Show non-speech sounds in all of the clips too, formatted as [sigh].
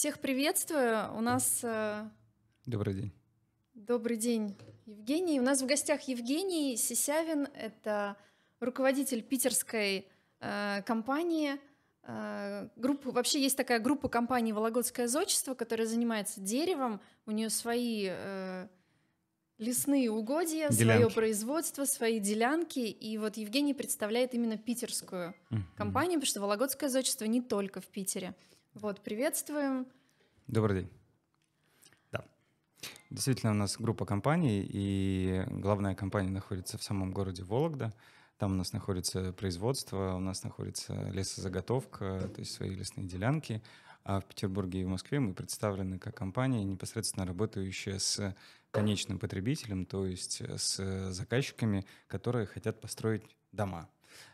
Всех приветствую. У нас... Э, Добрый день. Добрый день, Евгений. У нас в гостях Евгений Сисявин. Это руководитель питерской э, компании. Э, группы, вообще есть такая группа компаний «Вологодское зодчество», которая занимается деревом. У нее свои э, лесные угодья, делянки. свое производство, свои делянки. И вот Евгений представляет именно питерскую mm-hmm. компанию, потому что «Вологодское зодчество» не только в Питере. Вот, приветствуем. Добрый день. Да. Действительно, у нас группа компаний, и главная компания находится в самом городе Вологда. Там у нас находится производство, у нас находится лесозаготовка, то есть свои лесные делянки. А в Петербурге и в Москве мы представлены как компания, непосредственно работающая с конечным потребителем, то есть с заказчиками, которые хотят построить дома.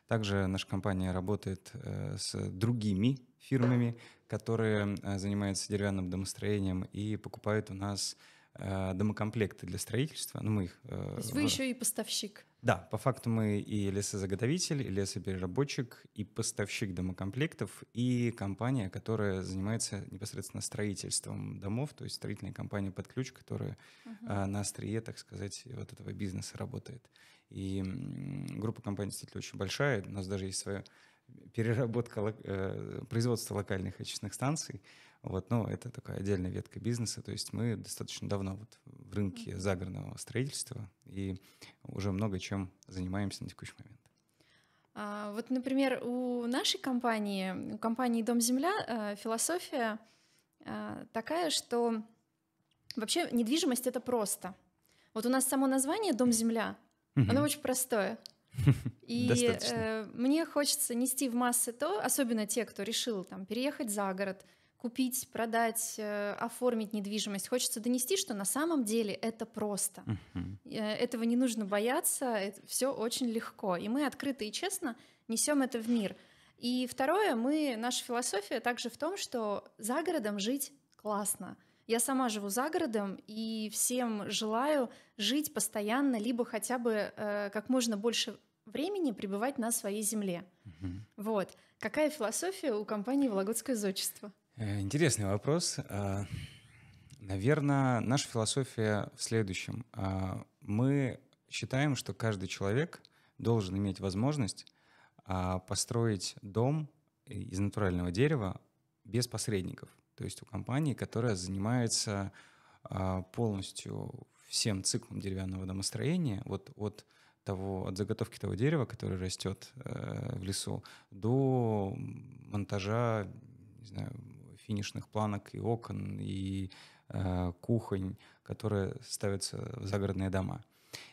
Также наша компания работает э, с другими фирмами, которые э, занимаются деревянным домостроением и покупают у нас э, домокомплекты для строительства. Ну, мы их, э, То есть вы еще и поставщик? Да, по факту мы и лесозаготовитель, и лесопереработчик, и поставщик домокомплектов, и компания, которая занимается непосредственно строительством домов, то есть строительная компания под ключ, которая uh-huh. на острие, так сказать, вот этого бизнеса работает. И группа компаний действительно очень большая, у нас даже есть свое переработка э, производства локальных очистных станций. Вот, но это такая отдельная ветка бизнеса. То есть мы достаточно давно вот в рынке загородного строительства и уже много чем занимаемся на текущий момент. А, вот, например, у нашей компании, у компании Дом Земля, э, философия э, такая, что вообще недвижимость это просто. Вот у нас само название Дом Земля, оно очень простое. [laughs] И э, мне хочется нести в массы то, особенно те, кто решил там переехать за город, купить, продать, э, оформить недвижимость. Хочется донести, что на самом деле это просто. Э, этого не нужно бояться, это все очень легко. И мы открыто и честно несем это в мир. И второе, мы, наша философия также в том, что за городом жить классно. Я сама живу за городом и всем желаю жить постоянно, либо хотя бы э, как можно больше времени пребывать на своей земле. Угу. Вот. Какая философия у компании «Вологодское зодчество»? Э, интересный вопрос. Э, Наверное, наша философия в следующем. Э, мы считаем, что каждый человек должен иметь возможность построить дом из натурального дерева без посредников. То есть у компании, которая занимается полностью всем циклом деревянного домостроения, вот от того, от заготовки того дерева, которое растет э, в лесу, до монтажа, не знаю, финишных планок и окон, и э, кухонь, которые ставятся в загородные дома.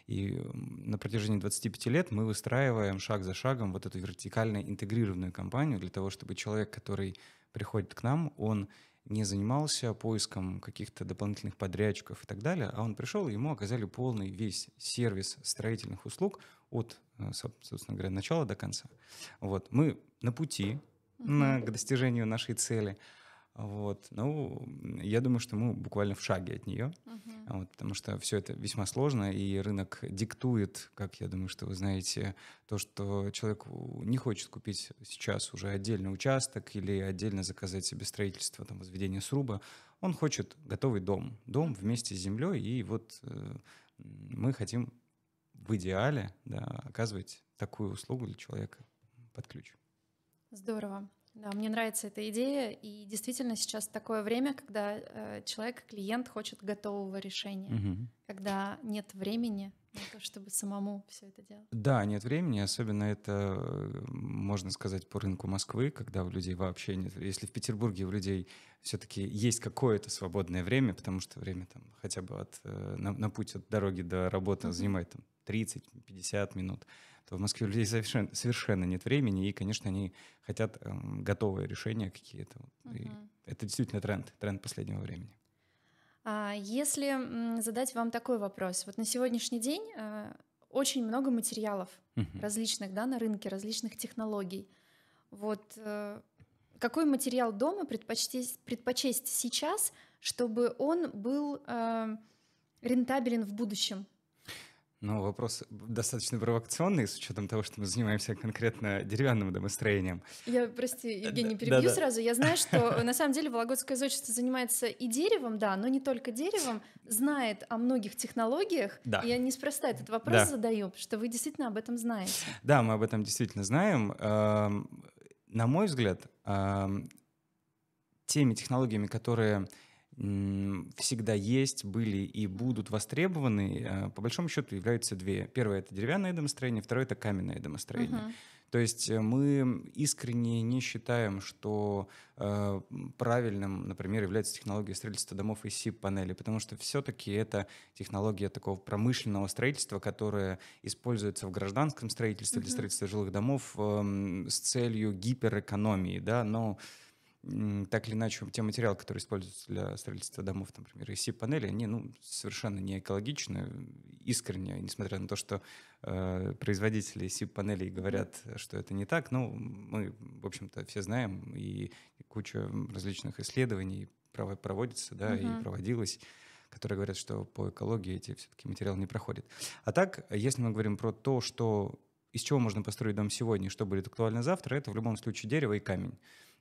И на протяжении 25 лет мы выстраиваем шаг за шагом вот эту вертикально интегрированную компанию для того, чтобы человек, который приходит к нам, он не занимался поиском каких-то дополнительных подрядчиков и так далее, а он пришел, и ему оказали полный весь сервис строительных услуг от, э, собственно говоря, начала до конца. Вот. Мы на пути на, к достижению нашей цели – вот. Ну, я думаю, что мы буквально в шаге от нее, uh-huh. вот, потому что все это весьма сложно, и рынок диктует, как я думаю, что вы знаете, то, что человек не хочет купить сейчас уже отдельный участок или отдельно заказать себе строительство, там, возведение сруба, он хочет готовый дом, дом вместе с землей, и вот э, мы хотим в идеале да, оказывать такую услугу для человека под ключ. Здорово. Да, мне нравится эта идея, и действительно сейчас такое время, когда э, человек, клиент хочет готового решения, угу. когда нет времени на то, чтобы самому все это делать. Да, нет времени, особенно это э, можно сказать по рынку Москвы, когда у людей вообще нет. Если в Петербурге у людей все-таки есть какое-то свободное время, потому что время там хотя бы от, э, на, на путь от дороги до работы угу. занимает там 30-50 минут то в Москве у людей совершенно, совершенно нет времени, и, конечно, они хотят э, готовые решения какие-то. Угу. это действительно тренд, тренд последнего времени. А если задать вам такой вопрос, вот на сегодняшний день э, очень много материалов угу. различных, да, на рынке различных технологий. Вот э, какой материал дома предпочесть, предпочесть сейчас, чтобы он был э, рентабелен в будущем? Ну, вопрос достаточно провокационный, с учетом того, что мы занимаемся конкретно деревянным домостроением. Я, прости, э, Евгений, перебью да, да. сразу. Я знаю, что [laughs] на самом деле Вологодское зодчество занимается и деревом, да, но не только деревом, знает о многих технологиях. Да. И я неспроста этот вопрос да. задаю, что вы действительно об этом знаете. Да, мы об этом действительно знаем. Эм, на мой взгляд, эм, теми технологиями, которые всегда есть, были и будут востребованы, э, по большому счету являются две. Первое — это деревянное домостроение, второе — это каменное домостроение. Uh-huh. То есть э, мы искренне не считаем, что э, правильным, например, является технология строительства домов из СИП-панелей, потому что все-таки это технология такого промышленного строительства, которая используется в гражданском строительстве uh-huh. для строительства жилых домов э, с целью гиперэкономии, да, но так или иначе, те материалы, которые используются для строительства домов, например, и панели они ну, совершенно не экологичны, искренне, несмотря на то, что э, производители СИП-панелей говорят, что это не так, но ну, мы, в общем-то, все знаем, и куча различных исследований проводится, да, угу. и проводилась которые говорят, что по экологии эти все-таки материалы не проходят. А так, если мы говорим про то, что из чего можно построить дом сегодня, что будет актуально завтра, это в любом случае дерево и камень.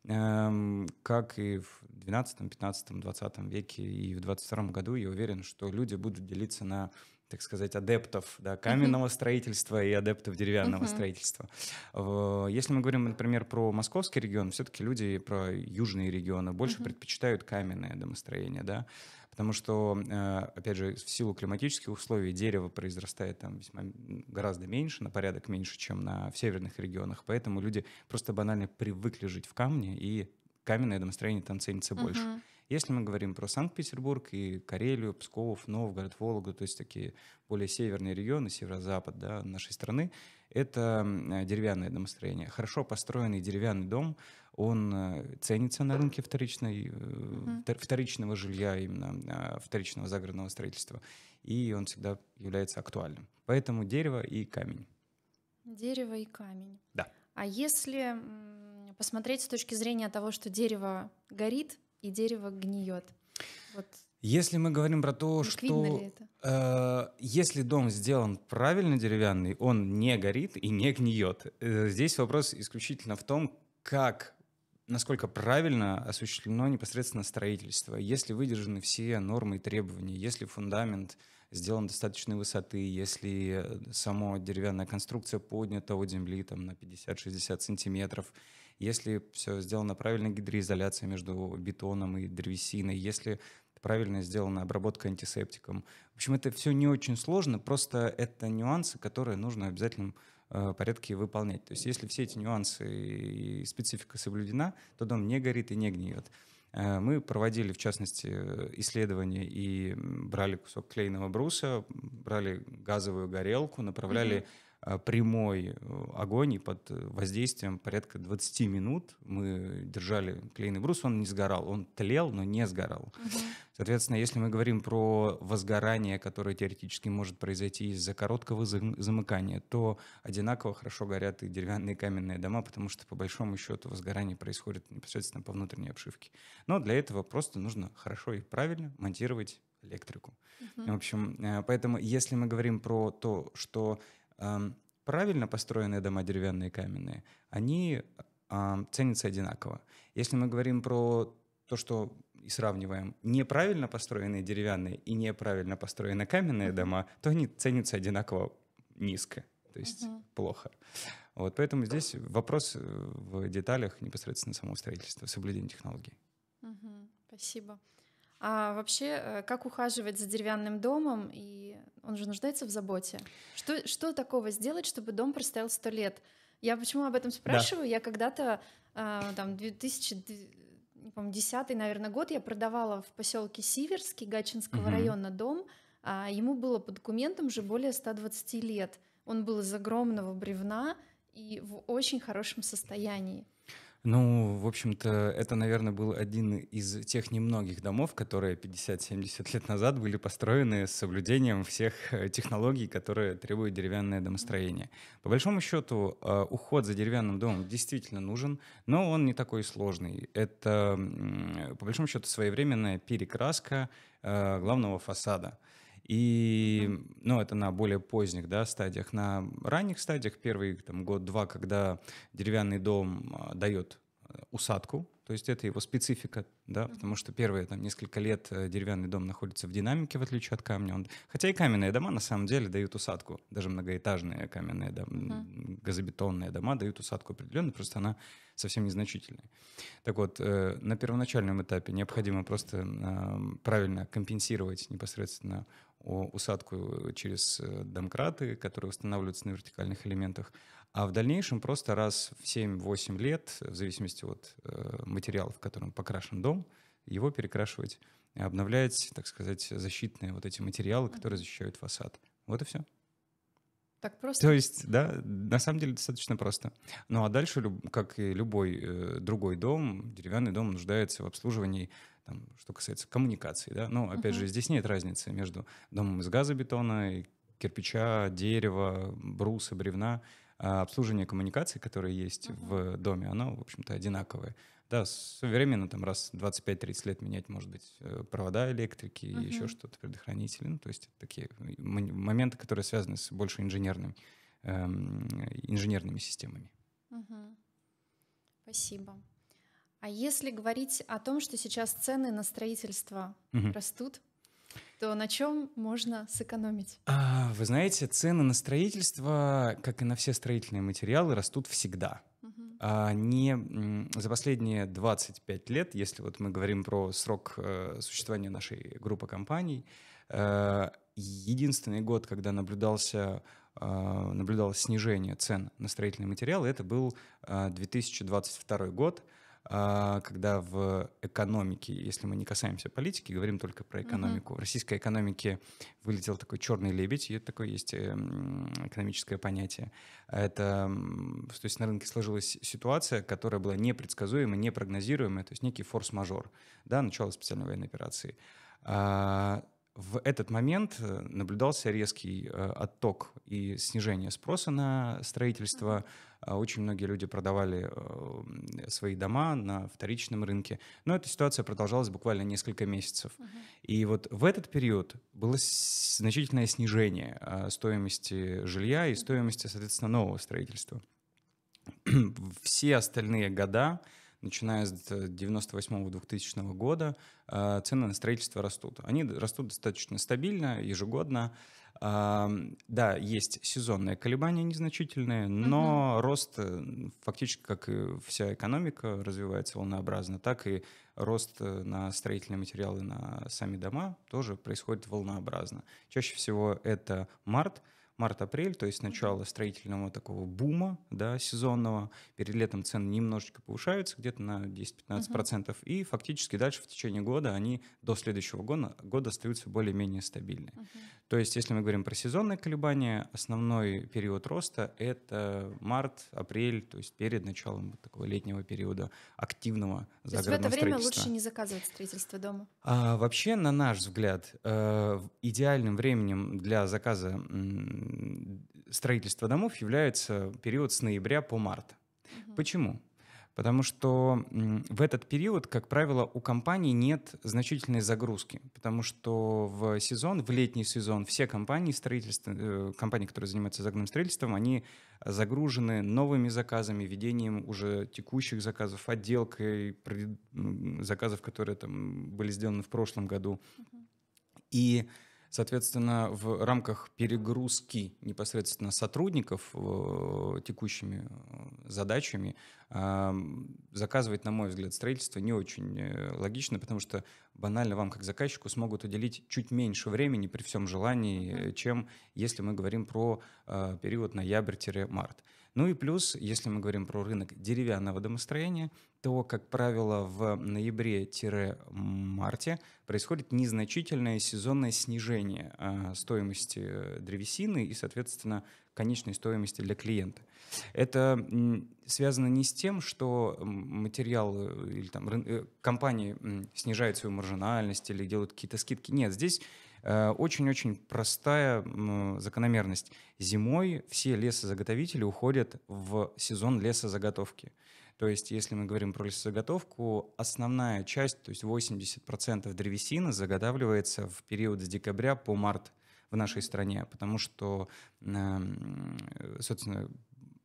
Эм, как и в 12, 15, 20 веке и в 22 году, я уверен, что люди будут делиться на так сказать, адептов да, каменного uh-huh. строительства и адептов деревянного uh-huh. строительства. Э, если мы говорим, например, про московский регион, все-таки люди про южные регионы больше uh-huh. предпочитают каменное домостроение, да, Потому что, э, опять же, в силу климатических условий дерево произрастает там весьма, гораздо меньше, на порядок меньше, чем на, в северных регионах. Поэтому люди просто банально привыкли жить в камне, и каменное домостроение там ценится угу. больше. Если мы говорим про Санкт-Петербург и Карелию, Псков, Новгород, Вологду, то есть такие более северные регионы, северо-запад да, нашей страны, это деревянное домостроение. Хорошо построенный деревянный дом – он э, ценится на рынке вторичной, mm вторичного жилья, именно а, вторичного загородного строительства, и он всегда является актуальным. Поэтому дерево и камень. Дерево и камень. Да. А если посмотреть с точки зрения того, что дерево горит и дерево гниет, вот если мы говорим про то, Ликвидно что э, если дом сделан правильно деревянный, он не горит и не гниет. Э, здесь вопрос исключительно в том, как насколько правильно осуществлено непосредственно строительство, если выдержаны все нормы и требования, если фундамент сделан достаточной высоты, если э, сама деревянная конструкция поднята от земли там, на 50-60 сантиметров, если все сделано правильно гидроизоляция между бетоном и древесиной, если правильно сделана обработка антисептиком. В общем, это все не очень сложно, просто это нюансы, которые нужно обязательно Э, порядке выполнять. То есть если все эти нюансы и специфика соблюдена, то дом не горит и не гниет. Э, мы проводили, в частности, э, исследования и брали кусок клейного бруса, брали газовую горелку, направляли mm-hmm Э, прямой э, огонь и под э, воздействием порядка 20 минут. Мы держали клейный брус, он не сгорал, он тлел, но не сгорал. Угу. Соответственно, если мы говорим про возгорание, которое теоретически может произойти из-за короткого замыкания, то одинаково хорошо горят и деревянные и каменные дома, потому что по большому счету возгорание происходит непосредственно по внутренней обшивке. Но для этого просто нужно хорошо и правильно монтировать электрику. Угу. В общем, поэтому если мы говорим про то, что Правильно построенные дома деревянные и каменные, они ценятся одинаково. Если мы говорим про то, что и сравниваем неправильно построенные деревянные и неправильно построенные каменные mm-hmm. дома, то они ценятся одинаково низко, то есть mm-hmm. плохо. Вот поэтому здесь вопрос э, в деталях непосредственно самого строительства, соблюдения технологий. Mm-hmm. Спасибо. А вообще, э, как ухаживать за деревянным домом? И он же нуждается в заботе. Что, что такого сделать, чтобы дом простоял сто лет? Я почему об этом спрашиваю? Да. Я когда-то, а, там, 2010 не наверное, год я продавала в поселке Сиверский Гачинского mm-hmm. района дом. А, ему было по документам уже более 120 лет. Он был из огромного бревна и в очень хорошем состоянии. Ну, в общем-то, это, наверное, был один из тех немногих домов, которые 50-70 лет назад были построены с соблюдением всех э, технологий, которые требует деревянное домостроение. По большому счету, э, уход за деревянным домом действительно нужен, но он не такой сложный. Это, по большому счету, своевременная перекраска э, главного фасада. И, mm-hmm. ну, это на более поздних, да, стадиях. На ранних стадиях, первый, там, год-два, когда деревянный дом а, дает э, усадку, то есть это его специфика, да, потому что первые там несколько лет э, деревянный дом находится в динамике, в отличие от камня. Он... Хотя и каменные дома на самом деле дают усадку, даже многоэтажные каменные дома, mm-hmm. газобетонные дома дают усадку определенно, просто она совсем незначительная. Так вот, э, на первоначальном этапе необходимо просто э, правильно компенсировать непосредственно усадку э, через э, домкраты, которые устанавливаются на вертикальных элементах. А в дальнейшем просто раз в 7-8 лет, в зависимости от э, материала, в котором покрашен дом, его перекрашивать, обновлять, так сказать, защитные вот эти материалы, которые защищают фасад. Вот и все. Так просто? То есть, да, на самом деле достаточно просто. Ну а дальше, как и любой э, другой дом, деревянный дом нуждается в обслуживании, там, что касается коммуникации, да. Но ну, опять uh-huh. же, здесь нет разницы между домом из газобетона, и кирпича, дерева, бруса, бревна. А обслуживание коммуникаций, которые есть uh-huh. в доме, оно, в общем-то, одинаковое. Да, современно там раз 25-30 лет менять, может быть, э, провода электрики угу. Uh-huh. еще что-то, предохранители. Ну, то есть такие э, моменты, которые связаны с больше инженерными, эм, инженерными системами. Uh-huh. Спасибо. А если говорить о том, что сейчас цены на строительство Uh-huh. растут, то на чем можно сэкономить? А, вы знаете, цены на строительство, как и на все строительные материалы, растут всегда. А не за последние 25 лет, если вот мы говорим про срок э, существования нашей группы компаний, э, единственный год, когда наблюдался э, наблюдалось снижение цен на строительные материалы, это был 2022 год – а, когда в экономике, если мы не касаемся политики, говорим только про экономику, mm-hmm. в российской экономике вылетел такой черный лебедь, и это такое есть эм, экономическое понятие. Это, то есть на рынке сложилась ситуация, которая была непредсказуема, непрогнозируемая, то есть некий форс-мажор, да, начало специальной военной операции а, в этот момент э, наблюдался резкий э, отток и снижение спроса на строительство. Mm-hmm а очень многие люди продавали э, свои дома на вторичном рынке. Но эта ситуация продолжалась буквально несколько месяцев. Угу. И вот в этот период было значительное снижение а, стоимости жилья и стоимости, соответственно, нового строительства. [clears throat] Все остальные года начиная с 98-2000 года, а, цены на строительство растут. Они растут достаточно стабильно, ежегодно. Да, есть сезонные колебания незначительные, но угу. рост э, фактически, как и вся экономика развивается волнообразно, так и рост э, на строительные материалы на сами дома тоже происходит волнообразно. Чаще всего это март, март-апрель, то есть начало строительного такого бума да, сезонного. Перед летом цены немножечко повышаются, где-то на 10-15%, uh и фактически дальше в течение года они до следующего года, года остаются более-менее стабильны. uh То есть если мы говорим про сезонные колебания, основной период роста — это март, апрель, то есть перед началом такого летнего периода активного то загородного То есть в это время лучше не заказывать строительство дома? А, вообще, на наш взгляд, э, идеальным временем для заказа строительства домов является период с ноября по март. Угу. Почему? Потому что в этот период, как правило, у компаний нет значительной загрузки, потому что в сезон, в летний сезон, все компании строительства, э, компании, которые занимаются загородным строительством, они загружены новыми заказами, ведением уже текущих заказов, отделкой заказов, которые там были сделаны в прошлом году. И Соответственно, в рамках перегрузки непосредственно сотрудников э, текущими э, задачами эм, заказывать, на мой взгляд, строительство не очень э, логично, потому что банально вам, как заказчику, смогут уделить чуть меньше времени при всем желании, чем если мы говорим про период ноябрь-март. Ну и плюс, если мы говорим про рынок деревянного домостроения, то, как правило, в ноябре-марте происходит незначительное сезонное снижение а, стоимости древесины и, соответственно, конечной стоимости для клиента. Это связано не с тем, что материал э, или там, э, компании снижают свою маржинальность или делают какие-то скидки. Нет, здесь Э, очень-очень простая закономерность. Зимой все лесозаготовители уходят в сезон лесозаготовки. То есть, если мы говорим про лесозаготовку, основная часть, то есть 80% древесины заготавливается в период с декабря по март в нашей стране, потому что, эм, собственно,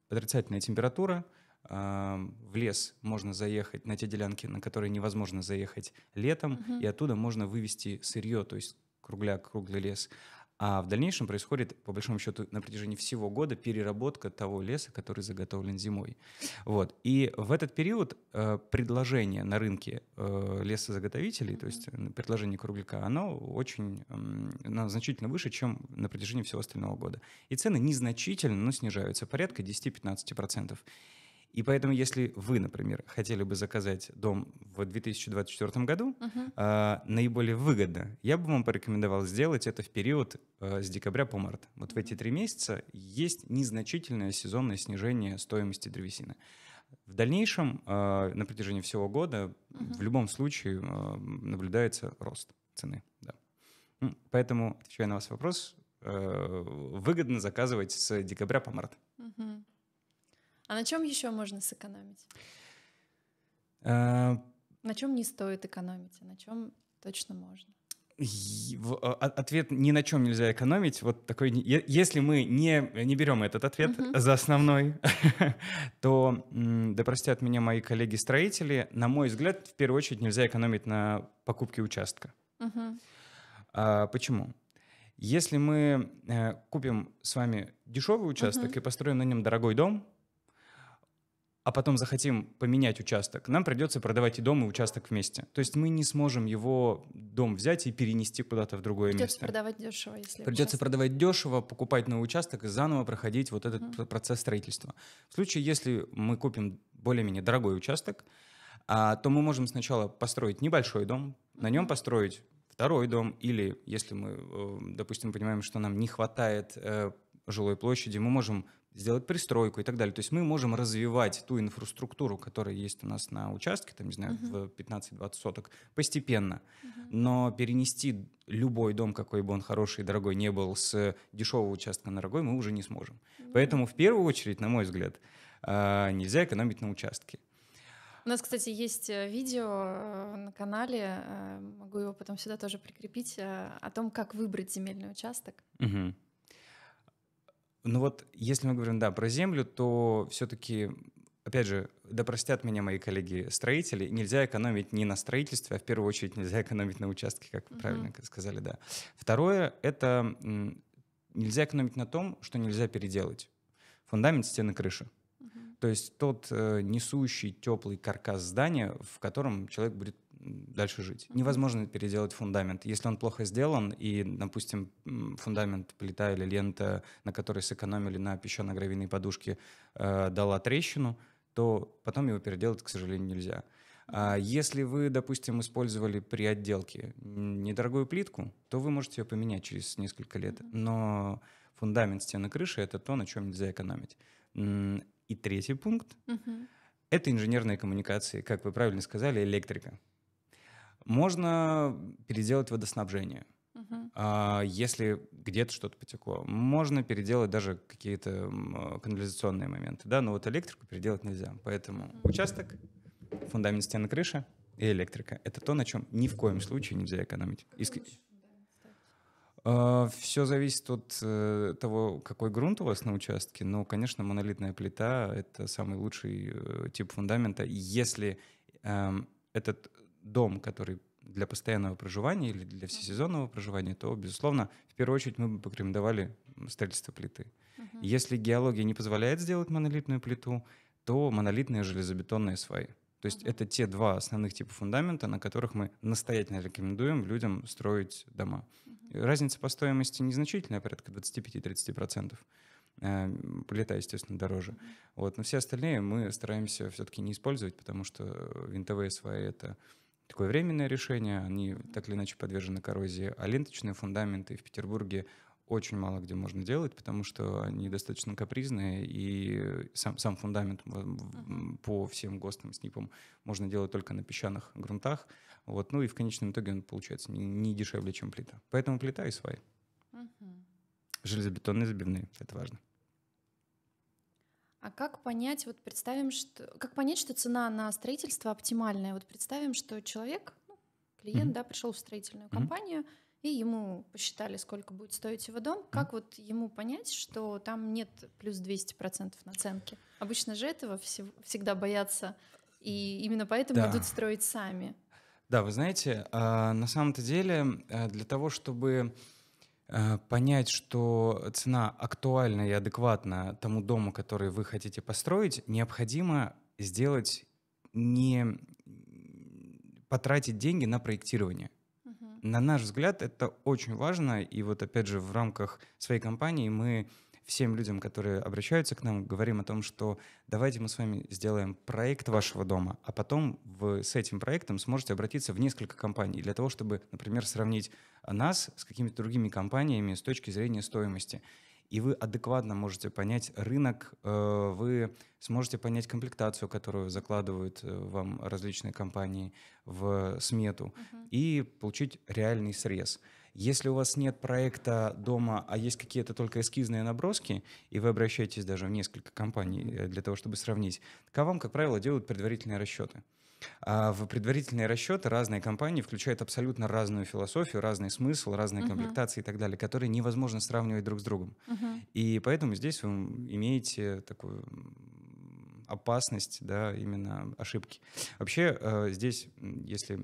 отрицательная температура, эм, в лес можно заехать на те делянки, на которые невозможно заехать летом, угу. и оттуда можно вывести сырье, то есть кругляк, круглый лес. А в дальнейшем происходит, по большому счету, на протяжении всего года переработка того леса, который заготовлен зимой. Вот. И в этот период э, предложение на рынке э, лесозаготовителей, mm-hmm. то есть э, предложение кругляка, оно очень э, оно значительно выше, чем на протяжении всего остального года. И цены незначительно, но снижаются, порядка 10-15%. И поэтому, если вы, например, хотели бы заказать дом в 2024 году, uh-huh. э, наиболее выгодно, я бы вам порекомендовал сделать это в период э, с декабря по март. Вот uh-huh. в эти три месяца есть незначительное сезонное снижение стоимости древесины. В дальнейшем, э, на протяжении всего года, uh-huh. в любом случае э, наблюдается рост цены. Да. Поэтому, отвечая на ваш вопрос, выгодно заказывать с декабря по март. Угу. А на чем еще можно сэкономить? А... На чем не стоит экономить, а на чем точно можно? А, а, ответ ни на чем нельзя экономить. Вот такой, если мы не, не берем этот ответ uh -huh. за основной, [laughs] то, да простят меня мои коллеги-строители, на мой взгляд, в первую очередь нельзя экономить на покупке участка. Uh -huh. а, почему? Если мы э, купим с вами дешевый участок uh -huh. и построим на нем дорогой дом, а потом захотим поменять участок, нам придется продавать и дом, и участок вместе. То есть мы не сможем его дом взять и перенести куда-то в другое придется место. Придется продавать дешево, если Придется участок. продавать дешево, покупать новый участок и заново проходить вот этот mm. процесс строительства. В случае, если мы купим более-менее дорогой участок, а, то мы можем сначала построить небольшой дом, mm. на нем построить второй дом, или если мы, э, допустим, понимаем, что нам не хватает э, жилой площади, мы можем сделать пристройку и так далее. То есть мы можем развивать ту инфраструктуру, которая есть у нас на участке, там, не знаю, uh-huh. в 15-20 соток, постепенно. Uh-huh. Но перенести любой дом, какой бы он хороший и дорогой не был, с дешевого участка на дорогой мы уже не сможем. Uh-huh. Поэтому в первую очередь, на мой взгляд, а, нельзя экономить на участке. У нас, кстати, есть э, видео э, на канале, э, могу его потом сюда тоже прикрепить, о том, как выбрать земельный участок. Uh-huh. Ну вот, если мы говорим, да, про землю, то все-таки, опять же, да простят меня мои коллеги-строители, нельзя экономить не на строительстве, а в первую очередь нельзя экономить на участке, как вы uh-huh. правильно сказали, да. Второе — это нельзя экономить на том, что нельзя переделать. Фундамент, стены, крыша, Uh-huh. То есть тот э, несущий теплый каркас здания, в котором человек будет дальше жить. Невозможно переделать фундамент. Если он плохо сделан, и, допустим, фундамент, плита или лента, на которой сэкономили на песчано-гравийной подушке, э, дала трещину, то потом его переделать, к сожалению, нельзя. А если вы, допустим, использовали при отделке недорогую плитку, то вы можете ее поменять через несколько лет. Но фундамент стены крыши — это то, на чем нельзя экономить. И третий пункт угу. — это инженерные коммуникации, как вы правильно сказали, электрика. Можно переделать водоснабжение. Uh-huh. Если где-то что-то потекло, можно переделать даже какие-то а, канализационные моменты, да, но вот электрику переделать нельзя. Поэтому участок, фундамент стены крыши и электрика — это то, на чем ни в коем случае нельзя экономить. Ну, Иск... А, Все зависит от э, того, какой грунт у вас на участке, но, конечно, монолитная плита — это самый лучший э, тип фундамента. Если эм, этот дом, который для постоянного проживания или для всесезонного проживания, то, безусловно, в первую очередь мы бы порекомендовали строительство плиты. Угу. Если геология не позволяет сделать монолитную плиту, то монолитные железобетонные сваи. То есть угу. это те два основных типа фундамента, на которых мы настоятельно рекомендуем людям строить дома. Угу. Разница по стоимости незначительная, порядка 25-30%. Э, плита, естественно, дороже. Вот. Но все остальные мы стараемся все-таки не использовать, потому что винтовые сваи — это такое временное решение, они так или иначе подвержены коррозии, а ленточные фундаменты в Петербурге очень мало где можно делать, потому что они достаточно капризные, и сам, сам фундамент по всем ГОСТам, СНИПам можно делать только на песчаных грунтах. Вот, ну и в конечном итоге он получается не, не дешевле, чем плита. Поэтому плита и свай. Железобетонные забивные, это важно. А как понять, вот представим, что, как понять, что цена на строительство оптимальная? Вот представим, что человек, ну, клиент, mm-hmm. да, пришел в строительную компанию, mm-hmm. и ему посчитали, сколько будет стоить его дом. Mm-hmm. Как вот ему понять, что там нет плюс 200% наценки? Обычно же этого все, всегда боятся, и именно поэтому да. идут строить сами. Да, вы знаете, а, на самом-то деле э, для того, чтобы Э, понять, что цена актуальна и адекватна тому дому, который вы хотите построить, необходимо сделать не потратить деньги на проектирование. Угу. На наш взгляд, это очень важно, и вот опять же в рамках своей компании мы всем людям, которые обращаются к нам, говорим о том, что давайте мы с вами сделаем проект вашего дома, а потом вы с этим проектом сможете обратиться в несколько компаний для того, чтобы, например, сравнить нас с какими-то другими компаниями с точки зрения стоимости и вы адекватно можете понять рынок, э, вы сможете понять комплектацию, которую закладывают э, вам различные компании в смету, uh-huh. и получить реальный срез. Если у вас нет проекта дома, а есть какие-то только эскизные наброски, и вы обращаетесь даже в несколько компаний э, для того, чтобы сравнить, к вам, как правило, делают предварительные расчеты. А в предварительные расчеты разные компании включают абсолютно разную философию, разный смысл, разные uh-huh. комплектации и так далее, которые невозможно сравнивать друг с другом. Uh-huh. И поэтому здесь вы имеете такую опасность, да, именно ошибки. Вообще э, здесь, если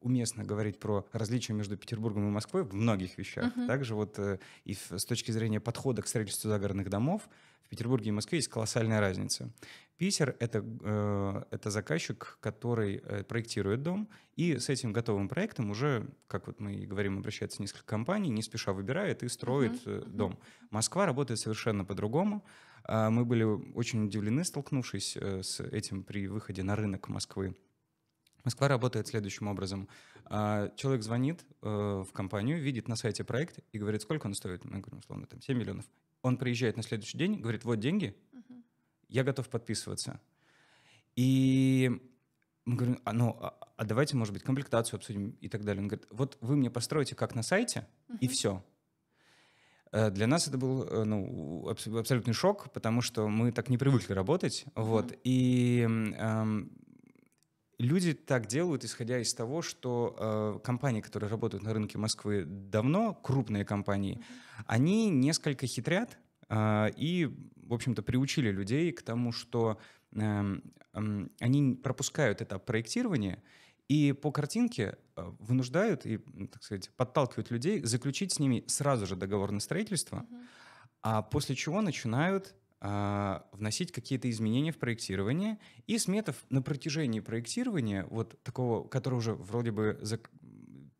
уместно говорить про различия между Петербургом и Москвой в многих вещах. Uh-huh. Также вот э, и с точки зрения подхода к строительству загородных домов в Петербурге и Москве есть колоссальная разница. Питер это, э, это заказчик, который э, проектирует дом, и с этим готовым проектом уже, как вот мы и говорим, обращается несколько компаний, не спеша выбирает и строит uh-huh. дом. Москва работает совершенно по-другому. А, мы были очень удивлены, столкнувшись э, с этим при выходе на рынок Москвы Москва работает следующим образом. А, человек звонит э, в компанию, видит на сайте проект и говорит, сколько он стоит. Мы говорим, условно, там 7 миллионов. Он приезжает на следующий день, говорит, вот деньги, я готов подписываться. И мы говорим, а, ну, а, а давайте, может быть, комплектацию обсудим и так далее. Он говорит, вот вы мне построите как на сайте, и все. Э, для нас это был э, ну, абсолютный шок, потому что мы так не привыкли работать. Вот, и эм, люди так делают, исходя из того, что э, компании, которые работают на рынке Москвы давно, крупные компании, mm-hmm. они несколько хитрят э, и, в общем-то, приучили людей к тому, что э, э, они пропускают это проектирование и по картинке э, вынуждают и, так сказать, подталкивают людей заключить с ними сразу же договор на строительство, mm-hmm. а после чего начинают а, вносить какие-то изменения в проектирование. И Сметов на протяжении проектирования, вот такого, которое уже вроде бы зак...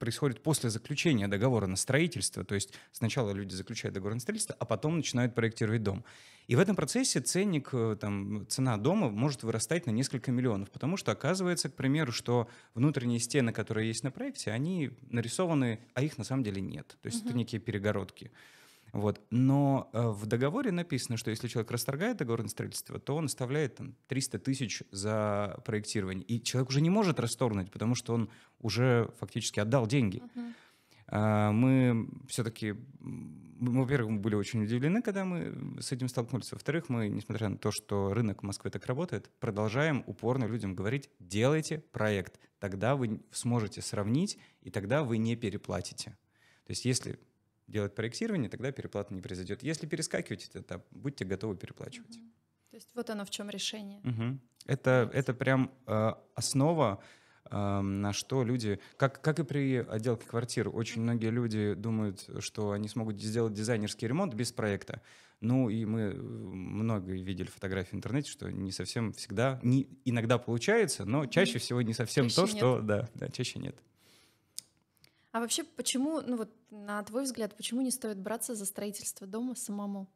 происходит после заключения договора на строительство, то есть сначала люди заключают договор на строительство, а потом начинают проектировать дом. И в этом процессе ценник, э, там, цена дома может вырастать на несколько миллионов, потому что оказывается, к примеру, что внутренние стены, которые есть на проекте, они нарисованы, а их на самом деле нет. То есть угу. это некие перегородки. Вот. Но э, в договоре написано, что если человек расторгает договор на строительство, то он оставляет там, 300 тысяч за проектирование. И человек уже не может расторгнуть, потому что он уже фактически отдал деньги. Uh-huh. мы все-таки, во-первых, были очень удивлены, когда мы с этим столкнулись. Во-вторых, мы, несмотря на то, что рынок Москвы так работает, продолжаем упорно людям говорить, делайте проект, тогда вы сможете сравнить, и тогда вы не переплатите. То есть если делать проектирование, тогда переплата не произойдет. Если перескакивать этот будьте готовы переплачивать. Угу. То есть вот оно в чем решение. Угу. Это, это прям э, основа, э, на что люди... Как, как и при отделке квартир, очень многие люди думают, что они смогут сделать дизайнерский ремонт без проекта. Ну и мы э, много видели фотографии в интернете, что не совсем всегда, не, иногда получается, но чаще всего не совсем чаще то, нет. что... Да, да, чаще нет. А вообще, почему, ну вот, на твой взгляд, почему не стоит браться за строительство дома самому?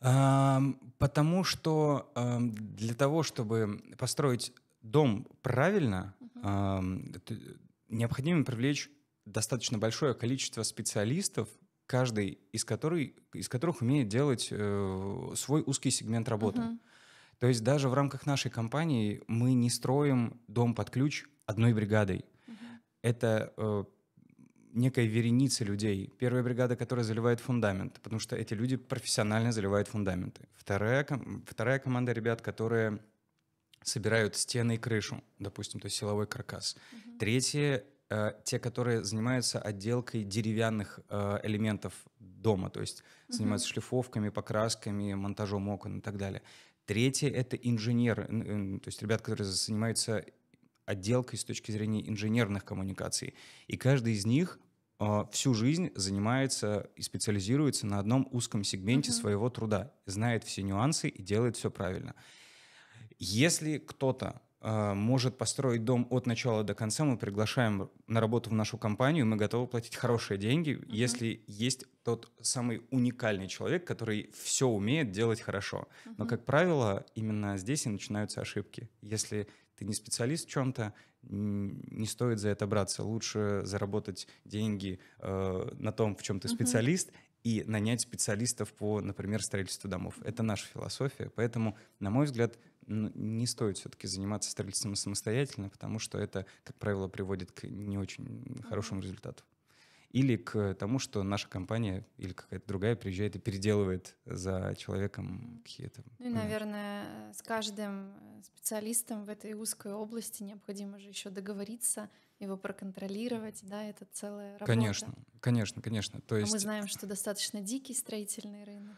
Потому что для того, чтобы построить дом правильно, угу. необходимо привлечь достаточно большое количество специалистов, каждый из, которых из которых умеет делать э, свой узкий сегмент работы. Угу. То есть даже в рамках нашей компании мы не строим дом под ключ одной бригадой это э, некая вереница людей. Первая бригада, которая заливает фундамент, потому что эти люди профессионально заливают фундаменты. Вторая, вторая команда ребят, которые собирают стены и крышу, допустим, то есть силовой каркас. Угу. Третье э, те, которые занимаются отделкой деревянных э, элементов дома, то есть угу. занимаются шлифовками, покрасками, монтажом окон и так далее. Третье — это инженеры, то есть ребят, которые занимаются отделкой с точки зрения инженерных коммуникаций. И каждый из них а, всю жизнь занимается и специализируется на одном узком сегменте mm-hmm. своего труда, знает все нюансы и делает все правильно. Если кто-то э, может построить дом от начала до конца, мы приглашаем на работу в нашу компанию, мы готовы платить хорошие деньги, mm-hmm. если есть тот самый уникальный человек, который все умеет делать хорошо. Mm-hmm. Но, как правило, именно здесь и начинаются ошибки. Если ты не специалист в чем-то, не стоит за это браться. Лучше заработать деньги э, на том, в чем ты специалист, uh-huh. и нанять специалистов по, например, строительству домов. Это наша философия. Поэтому, на мой взгляд, не стоит все-таки заниматься строительством самостоятельно, потому что это, как правило, приводит к не очень хорошему результату или к тому, что наша компания или какая-то другая приезжает и переделывает за человеком какие-то... Ну и, наверное, с каждым э, специалистом в этой узкой области необходимо же еще договориться, его проконтролировать, да, это целая работа. Конечно, конечно, конечно. То есть... А мы знаем, что достаточно дикий строительный рынок.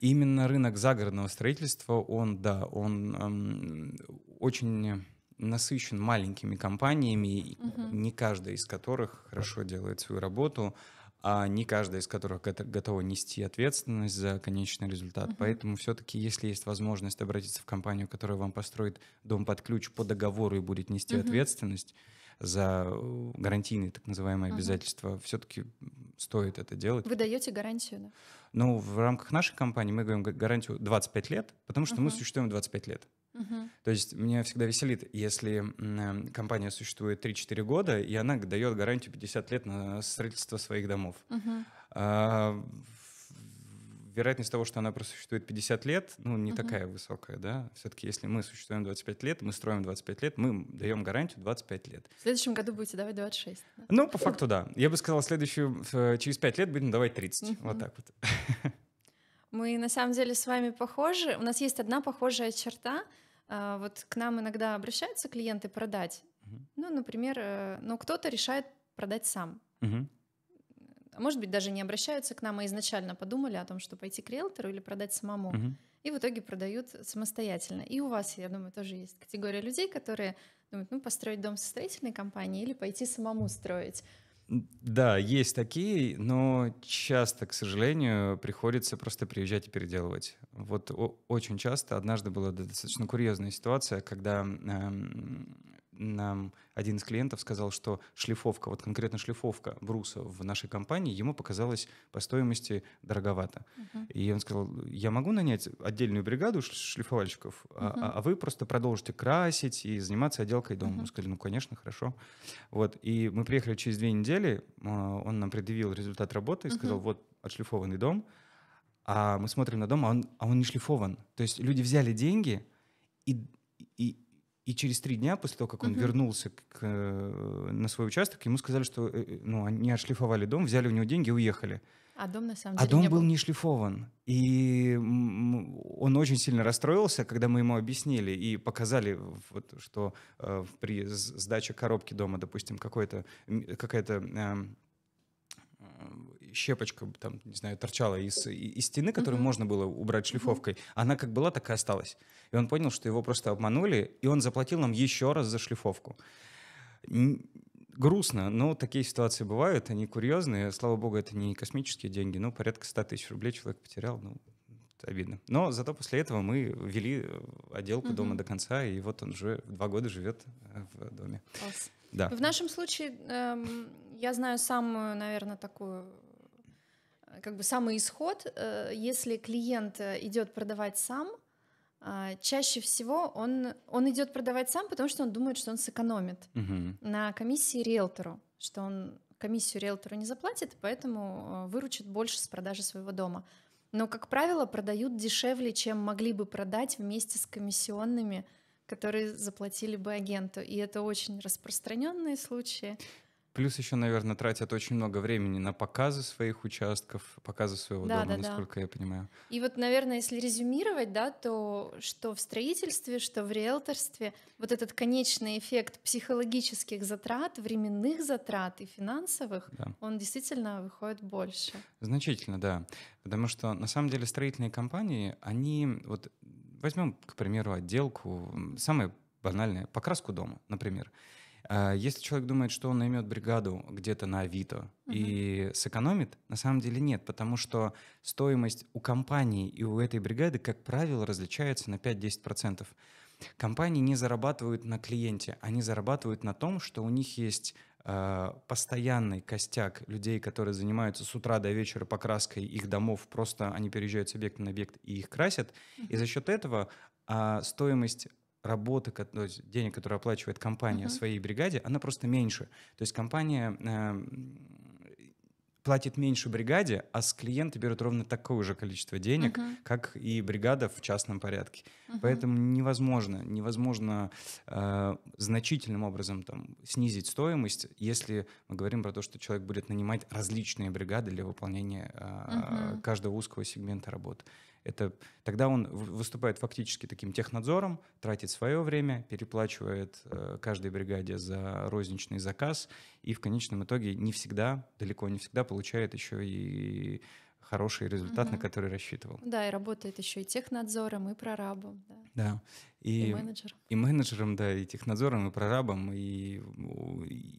Именно рынок загородного строительства, он, да, он эм, очень насыщен маленькими компаниями, угу. не каждая из которых хорошо делает свою работу, а не каждая из которых готова нести ответственность за конечный результат. Угу. Поэтому все-таки, если есть возможность обратиться в компанию, которая вам построит дом под ключ по договору и будет нести угу. ответственность за э, гарантийные так называемые угу. обязательства, все-таки стоит это делать. Вы даете гарантию, да? Ну, в рамках нашей компании мы говорим гарантию 25 лет, потому что угу. мы существуем 25 лет. Угу. То есть меня всегда веселит, если э, компания существует 3-4 года, и она дает гарантию 50 лет на строительство своих домов. Угу. А, вероятность того, что она просуществует 50 лет, ну, не угу. такая высокая, да. Все-таки если мы существуем 25 лет, мы строим 25 лет, мы даем гарантию 25 лет. В следующем году будете давать 26. Да? Ну, по факту, да. Я бы сказал, следующую, э, через 5 лет будем давать 30. Угу. Вот так вот. [laughs] Мы на самом деле с вами похожи. У нас есть одна похожая черта. А, вот к нам иногда обращаются клиенты продать. Ну, например, ну, кто-то решает продать сам. А, может быть, даже не обращаются к нам, а изначально подумали о том, что пойти к риэлтору или продать самому. И в итоге продают самостоятельно. И у вас, я думаю, тоже есть категория людей, которые думают, ну, построить дом со строительной компанией или пойти самому строить. Да, есть такие, но часто, к сожалению, приходится просто приезжать и переделывать. Вот очень часто, однажды была достаточно курьезная ситуация, когда нам один из клиентов сказал, что шлифовка, вот конкретно шлифовка бруса в нашей компании ему показалась по стоимости дороговато. Uh-huh. И он сказал, я могу нанять отдельную бригаду шлифовальщиков, uh-huh. а, а вы просто продолжите красить и заниматься отделкой дома. Uh-huh. Мы сказали, ну, конечно, хорошо. Вот, и мы приехали через две недели, а, он нам предъявил результат работы и uh-huh. сказал, вот отшлифованный дом, а мы смотрим на дом, а он, а он не шлифован. То есть люди взяли деньги и, и, и через три дня после того, как он угу. вернулся к, э, на свой участок, ему сказали, что э, э, ну, они отшлифовали дом, взяли у него деньги и уехали. А дом на самом а деле А дом не был, был не шлифован. И он очень сильно расстроился, когда мы ему объяснили и показали, вот, что э, при сдаче коробки дома, допустим, какой-то какая-то... Э, щепочка, там, не знаю, торчала из, из стены, которую mm-hmm. можно было убрать шлифовкой, mm-hmm. она как была, так и осталась. И он понял, что его просто обманули, и он заплатил нам еще раз за шлифовку. Грустно, но такие ситуации бывают, они курьезные. Слава богу, это не космические деньги, ну, порядка 100 тысяч рублей человек потерял, ну, обидно. Но зато после этого мы вели э, отделку угу. дома до конца, и вот он уже два года живет э, в доме. Класс. Да. В нашем случае эм, я знаю самую, наверное, такую как бы самый исход, э, если клиент э, идет продавать сам, а, чаще всего он, он идет продавать сам, потому что он думает, что он сэкономит угу. на комиссии риэлтору, что он комиссию риэлтору не заплатит, поэтому э, выручит больше с продажи своего дома. Но, как правило, продают дешевле, чем могли бы продать вместе с комиссионными, которые заплатили бы агенту. И это очень распространенные случаи. Плюс еще, наверное, тратят очень много времени на показы своих участков, показы своего да, дома, да, насколько да. я понимаю. И вот, наверное, если резюмировать, да, то что в строительстве, что в риэлторстве, вот этот конечный эффект психологических затрат, временных затрат и финансовых, да. он действительно выходит больше. Значительно, да. Потому что, на самом деле, строительные компании, они, вот возьмем, к примеру, отделку, самое банальное, покраску дома, например. А, если человек думает, что он наймет бригаду где-то на Авито угу. и сэкономит, на самом деле нет, потому что стоимость у компании и у этой бригады, как правило, различается на 5-10%. Компании не зарабатывают на клиенте, они зарабатывают на том, что у них есть э, постоянный костяк людей, которые занимаются с утра до вечера покраской их домов, просто они переезжают с объекта на объект и их красят, угу. и за счет этого а стоимость работы, то есть денег, которые оплачивает компания uh-huh. своей бригаде, она просто меньше. То есть компания э, платит меньше бригаде, а с клиента берут ровно такое же количество денег, uh-huh. как и бригада в частном порядке. Uh-huh. Поэтому невозможно, невозможно э, значительным образом там, снизить стоимость, если мы говорим про то, что человек будет нанимать различные бригады для выполнения э, uh-huh. каждого узкого сегмента работы. Это, тогда он выступает фактически таким технадзором, тратит свое время, переплачивает э, каждой бригаде за розничный заказ и в конечном итоге не всегда, далеко не всегда получает еще и хороший результат, угу. на который рассчитывал. Да, и работает еще и технадзором, и прорабом. Да. да. И, и менеджером. И менеджером, да, и технадзором, и прорабом, и,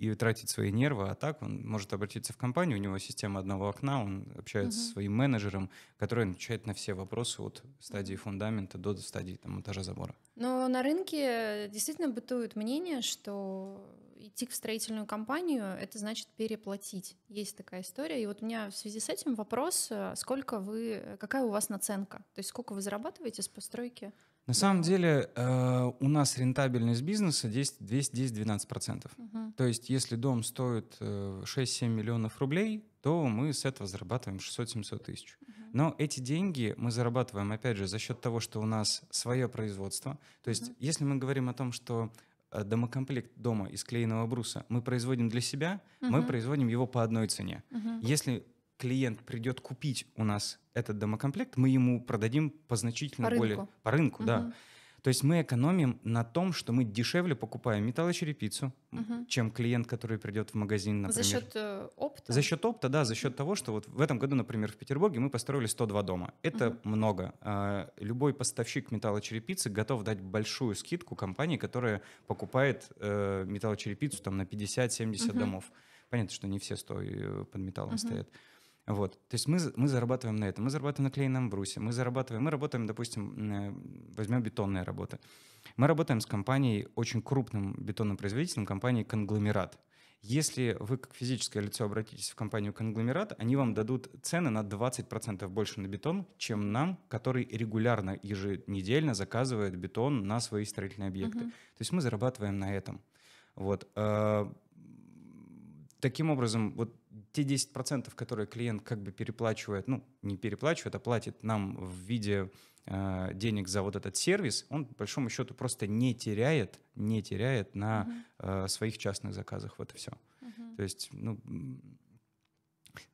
и тратить свои нервы. А так он может обратиться в компанию, у него система одного окна, он общается угу. со своим менеджером, который отвечает на все вопросы от стадии фундамента до стадии там, монтажа забора. Но на рынке действительно бытует мнение, что идти в строительную компанию, это значит переплатить. Есть такая история. И вот у меня в связи с этим вопрос, э, сколько вы, э, какая у вас наценка? То есть сколько вы зарабатываете с постройки? На самом деле э, у нас рентабельность бизнеса 10-12%. Угу. То есть если дом стоит 6-7 э, миллионов рублей, то мы с этого зарабатываем 600-700 тысяч. Угу. Но эти деньги мы зарабатываем, опять же, за счет того, что у нас свое производство. То есть угу. если мы говорим о том, что Э, домокомплект дома из клееного бруса мы производим для себя, угу. мы производим его по одной цене. Угу. Если клиент придет купить у нас этот домокомплект, мы ему продадим по значительно по более по рынку, угу. да. То есть мы экономим на том, что мы дешевле покупаем металлочерепицу, угу. чем клиент, который придет в магазин, например. За счет э, опта? За счет опта, да, за счет того, что вот в этом году, например, в Петербурге мы построили 102 дома. Это угу. много. А, любой поставщик металлочерепицы готов дать большую скидку компании, которая покупает э, металлочерепицу там на 50-70 угу. домов. Понятно, что не все 100 э, под металлом угу. стоят. Вот. То есть мы, мы зарабатываем на этом, мы зарабатываем на клееном брусе, мы зарабатываем, мы работаем, допустим, возьмем бетонные работы. Мы работаем с компанией, очень крупным бетонным производителем, компанией «Конгломерат». Если вы как физическое лицо обратитесь в компанию «Конгломерат», они вам дадут цены на 20% больше на бетон, чем нам, который регулярно, еженедельно заказывает бетон на свои строительные объекты. Угу. То есть мы зарабатываем на этом. Вот. Э, таким образом, вот те 10%, которые клиент как бы переплачивает, ну, не переплачивает, а платит нам в виде э, денег за вот этот сервис, он, по большому счету, просто не теряет, не теряет на э, своих частных заказах вот и все. То есть, ну,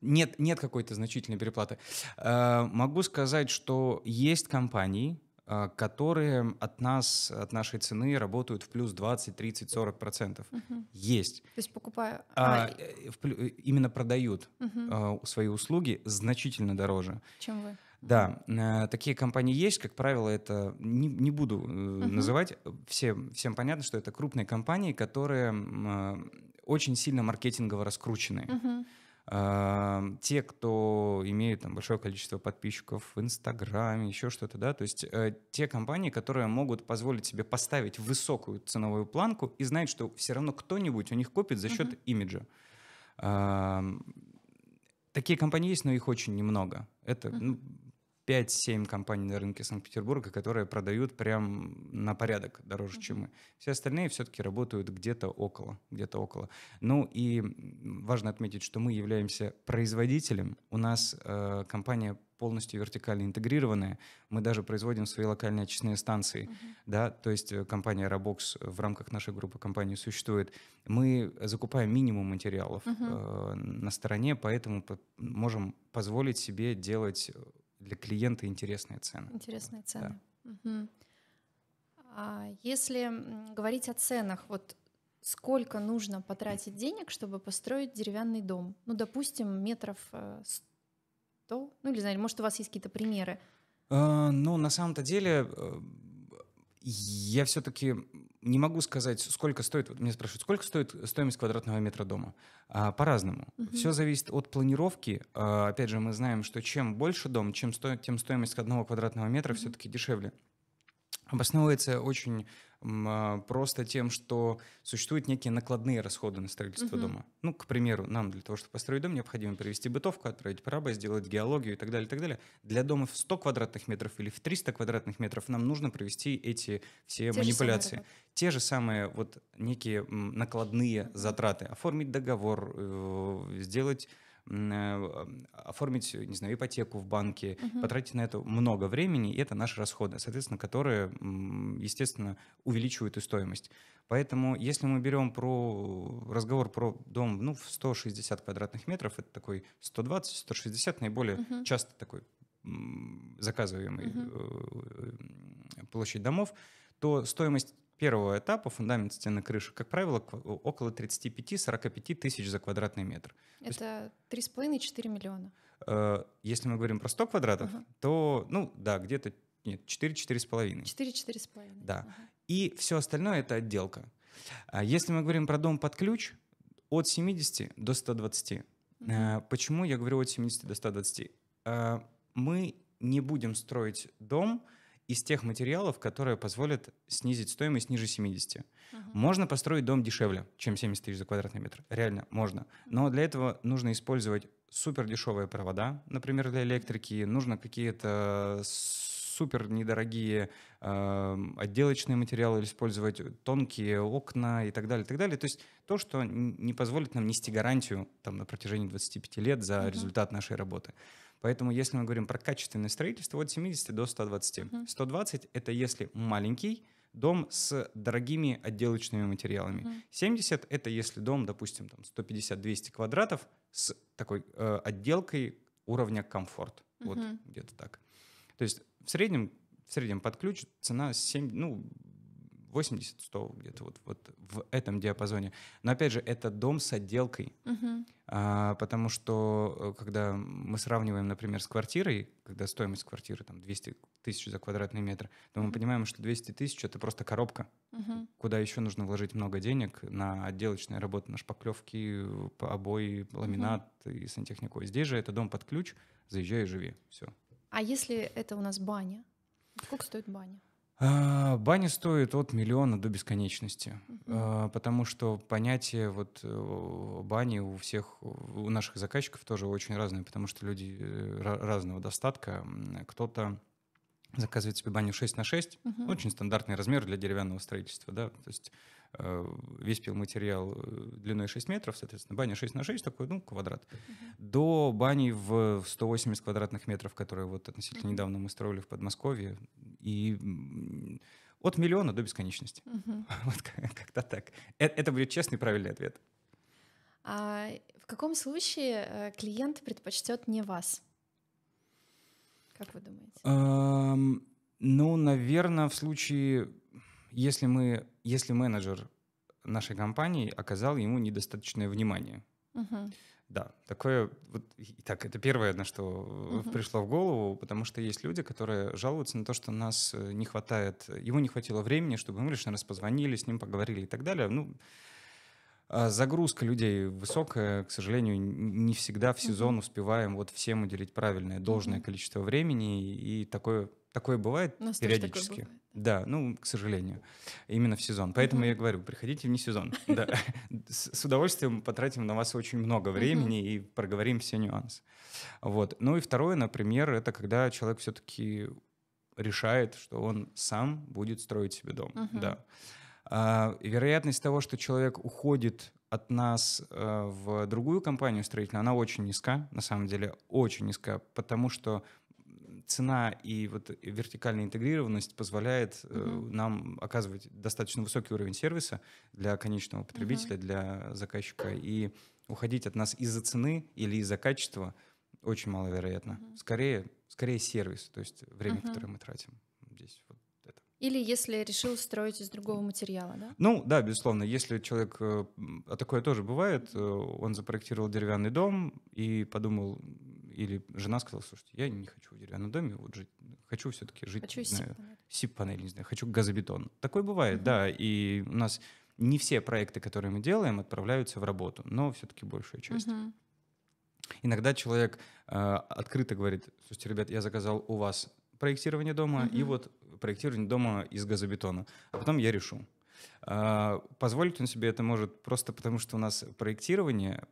нет, нет какой-то значительной переплаты. Э, могу сказать, что есть компании, а, которые от нас, от нашей цены работают в плюс 20, 30, 40 процентов. Угу. Есть. То есть покупаю. А, а... Э, э, именно продают угу. свои услуги значительно дороже. Чем вы? Да, э, такие компании есть, как правило, это не, не буду угу. называть, все, всем понятно, что это крупные компании, которые а, очень сильно маркетингово раскручены. Угу те, кто имеют там большое количество подписчиков в Инстаграме, еще что-то, да, то есть э, те компании, которые могут позволить себе поставить высокую ценовую планку и знать, что все равно кто-нибудь у них купит за счет uh-huh. имиджа. Такие компании есть, но их очень немного. Это, uh-huh. ну, 5-7 компаний на рынке Санкт-Петербурга, которые продают прям на порядок дороже, mm-hmm. чем мы. Все остальные все-таки работают где-то около, где-то около. Ну и важно отметить, что мы являемся производителем. У нас э, компания полностью вертикально интегрированная. Мы даже производим свои локальные очистные станции. Uh-huh. Да? То есть э, компания Rabox в рамках нашей группы компаний существует. Мы закупаем минимум материалов uh-huh. э, на стороне, поэтому по- можем позволить себе делать для клиента интересные цены. Интересные цены. Да. Угу. А если говорить о ценах, вот сколько нужно потратить денег, чтобы построить деревянный дом? Ну, допустим, метров 100, э, ну или, знаете, может, у вас есть какие-то примеры? А, ну, на самом-то деле, э, я все-таки не могу сказать, сколько стоит, вот меня спрашивают, сколько стоит стоимость квадратного метра дома. А, по-разному. Угу. Все зависит от планировки. А, опять же, мы знаем, что чем больше дом, чем сто, тем стоимость одного квадратного метра угу. все-таки дешевле обосновывается очень а, просто тем, что существуют некие накладные расходы на строительство угу. дома. Ну, к примеру, нам для того, чтобы построить дом, необходимо привести бытовку, отправить право, сделать геологию и так далее, и так далее. Для дома в 100 квадратных метров или в 300 квадратных метров нам нужно провести эти все Те манипуляции. Же Те же самые вот некие накладные затраты. Оформить договор, э, сделать Э, оформить, не знаю, ипотеку в банке, угу. потратить на это много времени, и это наши расходы, соответственно, которые, естественно, увеличивают и стоимость. Поэтому, если мы берем про э, разговор про дом ну, в 160 квадратных метров, это такой 120-160 наиболее угу. часто такой заказываемый угу. площадь домов, то стоимость первого этапа фундамент стены крыши, как правило, около 35-45 тысяч за квадратный метр. Это 3,5-4 миллиона. Э, если мы говорим про 100 квадратов, uh то, ну да, где-то нет, 4-4,5. 4-4,5. Да. Uh-huh. И все остальное это отделка. А если мы говорим про дом под ключ, от 70 до 120. Uh-huh. Э, почему я говорю от 70 до 120? Э, мы не будем строить дом, из тех материалов, которые позволят снизить стоимость ниже 70. Угу. Можно построить дом дешевле, чем 70 тысяч за квадратный метр. Реально, можно. Но для этого нужно использовать супер дешевые провода, например, для электрики. Нужно какие-то супер недорогие э, отделочные материалы использовать, тонкие окна и так далее, и так далее. То есть то, что не позволит нам нести гарантию там, на протяжении 25 лет за угу. результат нашей работы. Поэтому, если мы говорим про качественное строительство, от 70 до 120. Угу. 120 — это если маленький, дом с дорогими отделочными материалами. Mm. 70 это если дом, допустим, там 150-200 квадратов с такой э, отделкой уровня комфорт. Mm-hmm. Вот где-то так. То есть в среднем, в среднем под ключ цена 7, ну, 80-100, где-то вот, вот в этом диапазоне. Но опять же, это дом с отделкой, угу. а, потому что э, когда мы сравниваем, например, с квартирой, когда стоимость квартиры там 200 тысяч за квадратный метр, то мы понимаем, что 200 тысяч — это просто коробка, угу. куда еще нужно вложить много денег на отделочные работы, на шпаклевки, обои, ламинат угу. и сантехнику. Здесь же это дом под ключ, заезжай и живи, все. А если это у нас баня? Сколько стоит баня? А, баня стоит от миллиона до бесконечности, угу. потому что понятие вот э, бани у всех, у наших заказчиков тоже очень разное, потому что люди э, разного достатка. Кто-то заказывает себе баню 6 на 6, угу. очень стандартный размер для деревянного строительства, да, то есть Э, весь пилматериал э, длиной 6 метров, соответственно, баня 6 на 6, такой, ну, квадрат, uh-huh. до бани в 180 квадратных метров, которые вот относительно uh-huh. недавно мы строили в Подмосковье, и от миллиона до бесконечности. Uh-huh. [laughs] Вот как-то так. Э, это будет честный правильный ответ. А в каком случае клиент предпочтет не вас? Как вы думаете? Ну, наверное, в случае, если мы если менеджер нашей компании оказал ему недостаточное внимание. Угу. Да, такое вот так это первое, на что угу. пришло в голову, потому что есть люди, которые жалуются на то, что нас э, не хватает, ему не хватило времени, чтобы мы лишний раз позвонили, с ним поговорили и так далее. Ну, а загрузка людей высокая, к сожалению, не всегда в сезон успеваем вот всем уделить правильное, должное количество времени, и такое Такое бывает У нас периодически. Такое бывает. Да, ну, к сожалению, именно в сезон. Поэтому mm-hmm. я говорю, приходите в не сезон. [laughs] Да. С удовольствием потратим на вас очень много времени mm-hmm. и проговорим все нюансы. Вот. Ну и второе, например, это когда человек все-таки решает, что он сам будет строить себе дом. Mm-hmm. Да. А, вероятность того, что человек уходит от нас э, в другую компанию строительную, она очень низка, на самом деле, очень низка, потому что цена и вот вертикальная интегрированность позволяет угу. нам оказывать достаточно высокий уровень сервиса для конечного потребителя, угу. для заказчика. И уходить от нас из-за цены или из-за качества очень маловероятно. Угу. Скорее, скорее сервис, то есть время, угу. которое мы тратим здесь. Вот. Или если решил строить из другого материала, да? Ну, да, безусловно. Если человек... Э, а такое тоже бывает. Э, он запроектировал деревянный дом и подумал, или жена сказала, слушайте, я не хочу в деревянном доме вот жить, хочу все-таки жить, хочу знаю, СИП-панель, не знаю, хочу газобетон. Такое бывает, mm-hmm. да, и у нас не все проекты, которые мы делаем, отправляются в работу, но все-таки большая часть. Mm-hmm. Иногда человек э, открыто говорит, слушайте, ребят, я заказал у вас проектирование дома, mm-hmm. и вот проектирование дома из газобетона, а потом я решу. А, позволить он себе это может просто потому, что у нас проектирование,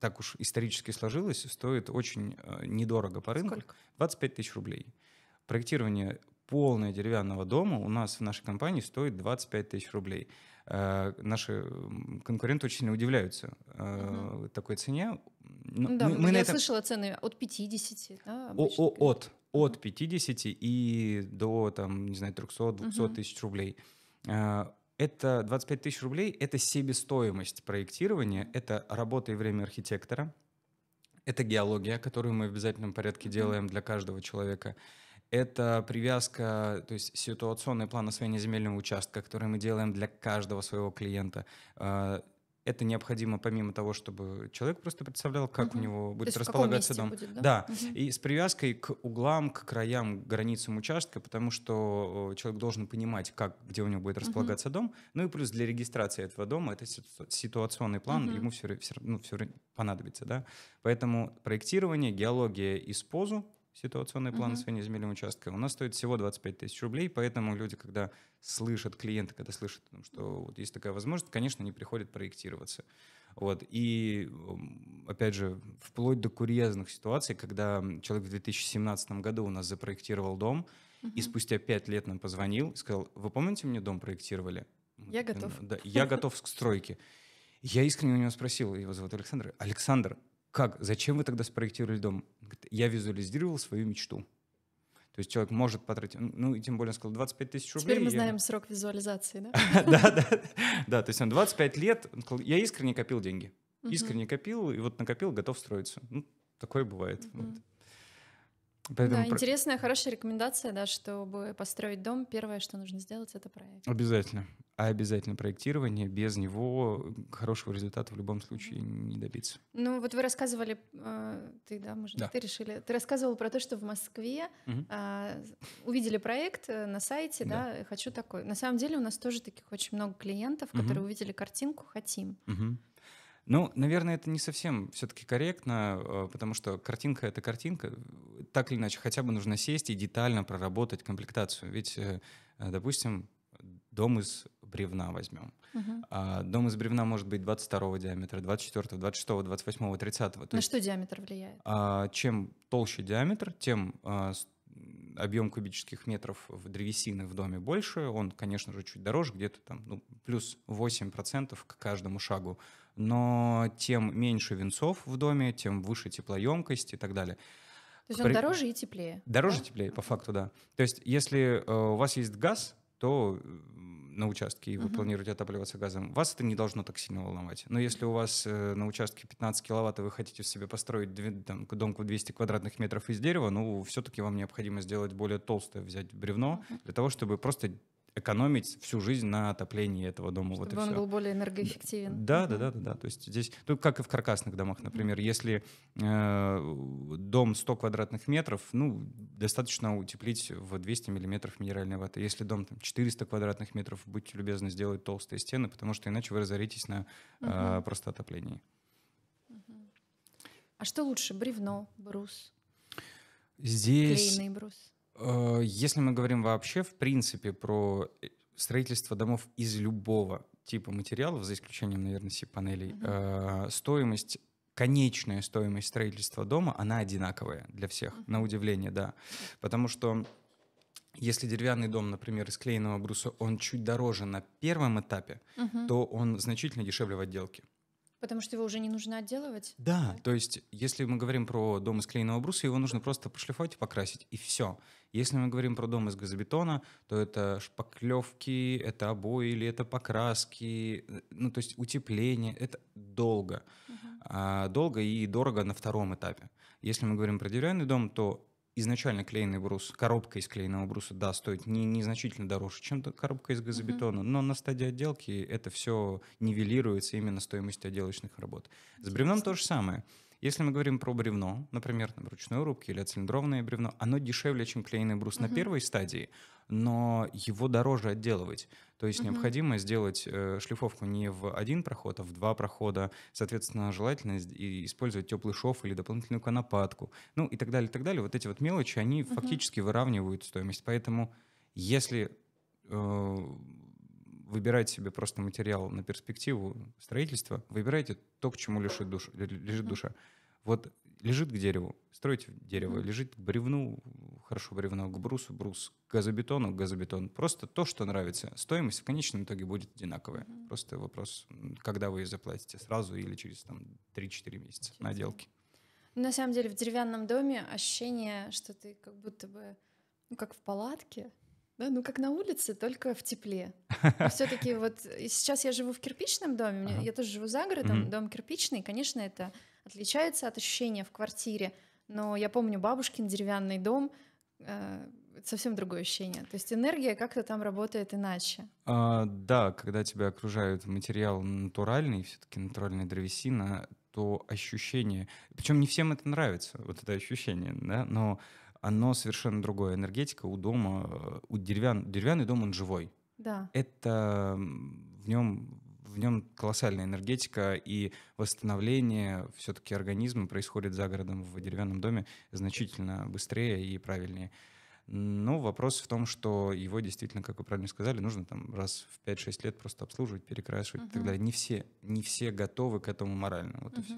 так уж исторически сложилось, стоит очень э, недорого по рынку. Сколько? 25 тысяч рублей. Проектирование полное деревянного дома у нас в нашей компании стоит 25 тысяч рублей. Э, наши конкуренты очень сильно удивляются угу. такой цене. Но ну да, мы, ну мы я это... слышала цены от 50. Да, о, от, от 50 и до, там, не знаю, 300-200 угу. тысяч рублей. Э, это 25 тысяч рублей, это себестоимость проектирования, это работа и время архитектора, это геология, которую мы в обязательном порядке делаем для каждого человека. Это привязка, то есть ситуационный план освоения земельного участка, который мы делаем для каждого своего клиента. Э, это необходимо помимо того, чтобы человек просто представлял, как угу. у него будет То располагаться дом. Будет, да, да. Угу. и с привязкой к углам, к краям, к границам участка, потому что э, человек должен понимать, как, где у него будет располагаться угу. дом. Ну и плюс для регистрации этого дома это ситуационный план, угу. ему все, все, ну, все понадобится. Да? Поэтому проектирование, геология и спозу ситуационный план угу. Uh-huh. освоения земельного участка, у нас стоит всего 25 тысяч рублей, поэтому люди, когда слышат, клиенты, когда слышат, ну, что вот есть такая возможность, конечно, не приходят проектироваться. Вот. И, опять же, вплоть до курьезных ситуаций, когда человек в 2017 году у нас запроектировал дом, Uh-huh. и спустя 5 лет нам позвонил и сказал, вы помните, мне дом проектировали? Я готов. Да, я готов к стройке. Я искренне у него спросил, его зовут Александр, Александр, как, зачем вы тогда спроектировали дом? я визуализировал свою мечту. То есть человек может потратить, ну и тем более он сказал 25 тысяч рублей. Теперь мы знаем я... срок визуализации, да? [laughs] Да, да, да. То есть он 25 лет, я искренне копил деньги. Искренне копил, и вот накопил, готов строиться. Ну, такое бывает. Поэтому да, про... интересная, хорошая рекомендация, да, чтобы построить дом, первое, что нужно сделать, это проект. Обязательно. А обязательно проектирование, без него хорошего результата в любом случае не добиться. Ну вот вы рассказывали, а, ты, да, может, да. ты решили, ты рассказывал про то, что в Москве угу. увидели проект э, на сайте, да. да, хочу такой. На самом деле у нас тоже таких очень много клиентов, угу. которые увидели картинку, хотим. Угу. Ну, наверное, это не совсем все-таки корректно, а, потому что картинка — это картинка. Так или иначе, хотя бы нужно сесть и детально проработать комплектацию. Ведь, э, э, допустим, дом из бревна возьмем. Uh-huh. А, дом из бревна может быть 22 диаметра, 24, 26, 28, 30. То На есть, что диаметр влияет? А, чем толще диаметр, тем а, объем кубических метров в древесины в доме больше, он, конечно же, чуть дороже, где-то там ну, плюс 8% к каждому шагу, но тем меньше венцов в доме, тем выше теплоемкость и так далее. То есть он При... дороже и теплее? Дороже и да? теплее, по факту, да. То есть если э, у вас есть газ, то э, на участке, и вы угу. планируете отапливаться газом, вас это не должно так сильно волновать. Но если у вас э, на участке 15 киловатт, и вы хотите себе построить дв- там, домку 200 квадратных метров из дерева, ну, все-таки вам необходимо сделать более толстое, взять бревно, угу. для того, чтобы просто экономить всю жизнь на отоплении этого дома. Чтобы вот он все. был более энергоэффективен. Да, да, да, да, да. То есть здесь, ну, как и в каркасных домах, например, если э, дом 100 квадратных метров, ну, достаточно утеплить в 200 миллиметров минеральной ваты. Если дом там 400 квадратных метров, будьте любезны сделать толстые стены, потому что иначе вы разоритесь на э, просто отоплении. А что лучше, бревно, брус? Здесь... Клейный брус. Э, если мы говорим вообще, в принципе, про э, строительство домов из любого типа материалов, за исключением, наверное, сип-панелей, mm-hmm. стоимость конечная стоимость строительства дома, она одинаковая для всех, mm-hmm. на удивление, да. Потому что если деревянный дом, например, из клееного бруса, он чуть дороже на первом этапе, mm-hmm. то он значительно дешевле в отделке. Потому что его уже не нужно отделывать? Да, то есть если мы говорим про дом из клееного бруса, его нужно просто пошлифовать и покрасить, и все. Если мы говорим про дом из газобетона, то это шпаклевки, это обои или это покраски, э, ну то есть утепление, это долго. Угу. А, долго и дорого на втором этапе. Если мы говорим про деревянный дом, то изначально клееный брус, коробка из клееного бруса, да, стоит не, незначительно дороже, чем коробка из газобетона, mm-hmm. но на стадии отделки это все нивелируется именно стоимостью отделочных работ. С бревном то же самое. Если мы говорим про бревно, например, на ручной рубки или цилиндрованное бревно, оно дешевле, чем клееный брус угу. на первой стадии, но его дороже отделывать. То есть угу. необходимо сделать э, шлифовку не в один проход, а в два прохода. Соответственно, желательно использовать теплый шов или дополнительную конопатку. Ну и так далее, и так далее. Вот эти вот мелочи, они угу. фактически выравнивают стоимость. Поэтому если э, выбирать себе просто материал на перспективу строительства, выбирайте то, к чему лежит душа. Лежит душа. Вот лежит к дереву, стройте дерево, лежит к бревну, хорошо бревно, к брусу, брус, к газобетону, газобетон. Просто то, что нравится. Стоимость в конечном итоге будет одинаковая. Просто вопрос, когда вы ее заплатите, сразу или через там, 3-4 месяца на отделке. Ну, на самом деле в деревянном доме ощущение, что ты как будто бы ну, как в палатке, да, ну как на улице, только в тепле. [laughs] Все-таки вот сейчас я живу в кирпичном доме, ага. я тоже живу за городом, mm-hmm. дом кирпичный, конечно, это отличается от ощущения в квартире, но я помню бабушкин деревянный дом, э, совсем другое ощущение. То есть энергия как-то там работает иначе. А, да, когда тебя окружают материал натуральный, все-таки натуральная древесина, то ощущение, причем не всем это нравится, вот это ощущение, да, но оно совершенно другое. Энергетика у дома, э, у деревян, деревянный дом, он живой. Да. Это в нем в нем колоссальная энергетика, и восстановление все-таки организма происходит за городом в деревянном доме значительно быстрее и правильнее. Но вопрос в том, что его действительно, как вы правильно сказали, нужно там раз в 5-6 лет просто обслуживать, перекрашивать uh и так далее. Не все, не все готовы к этому морально, вот uh и все.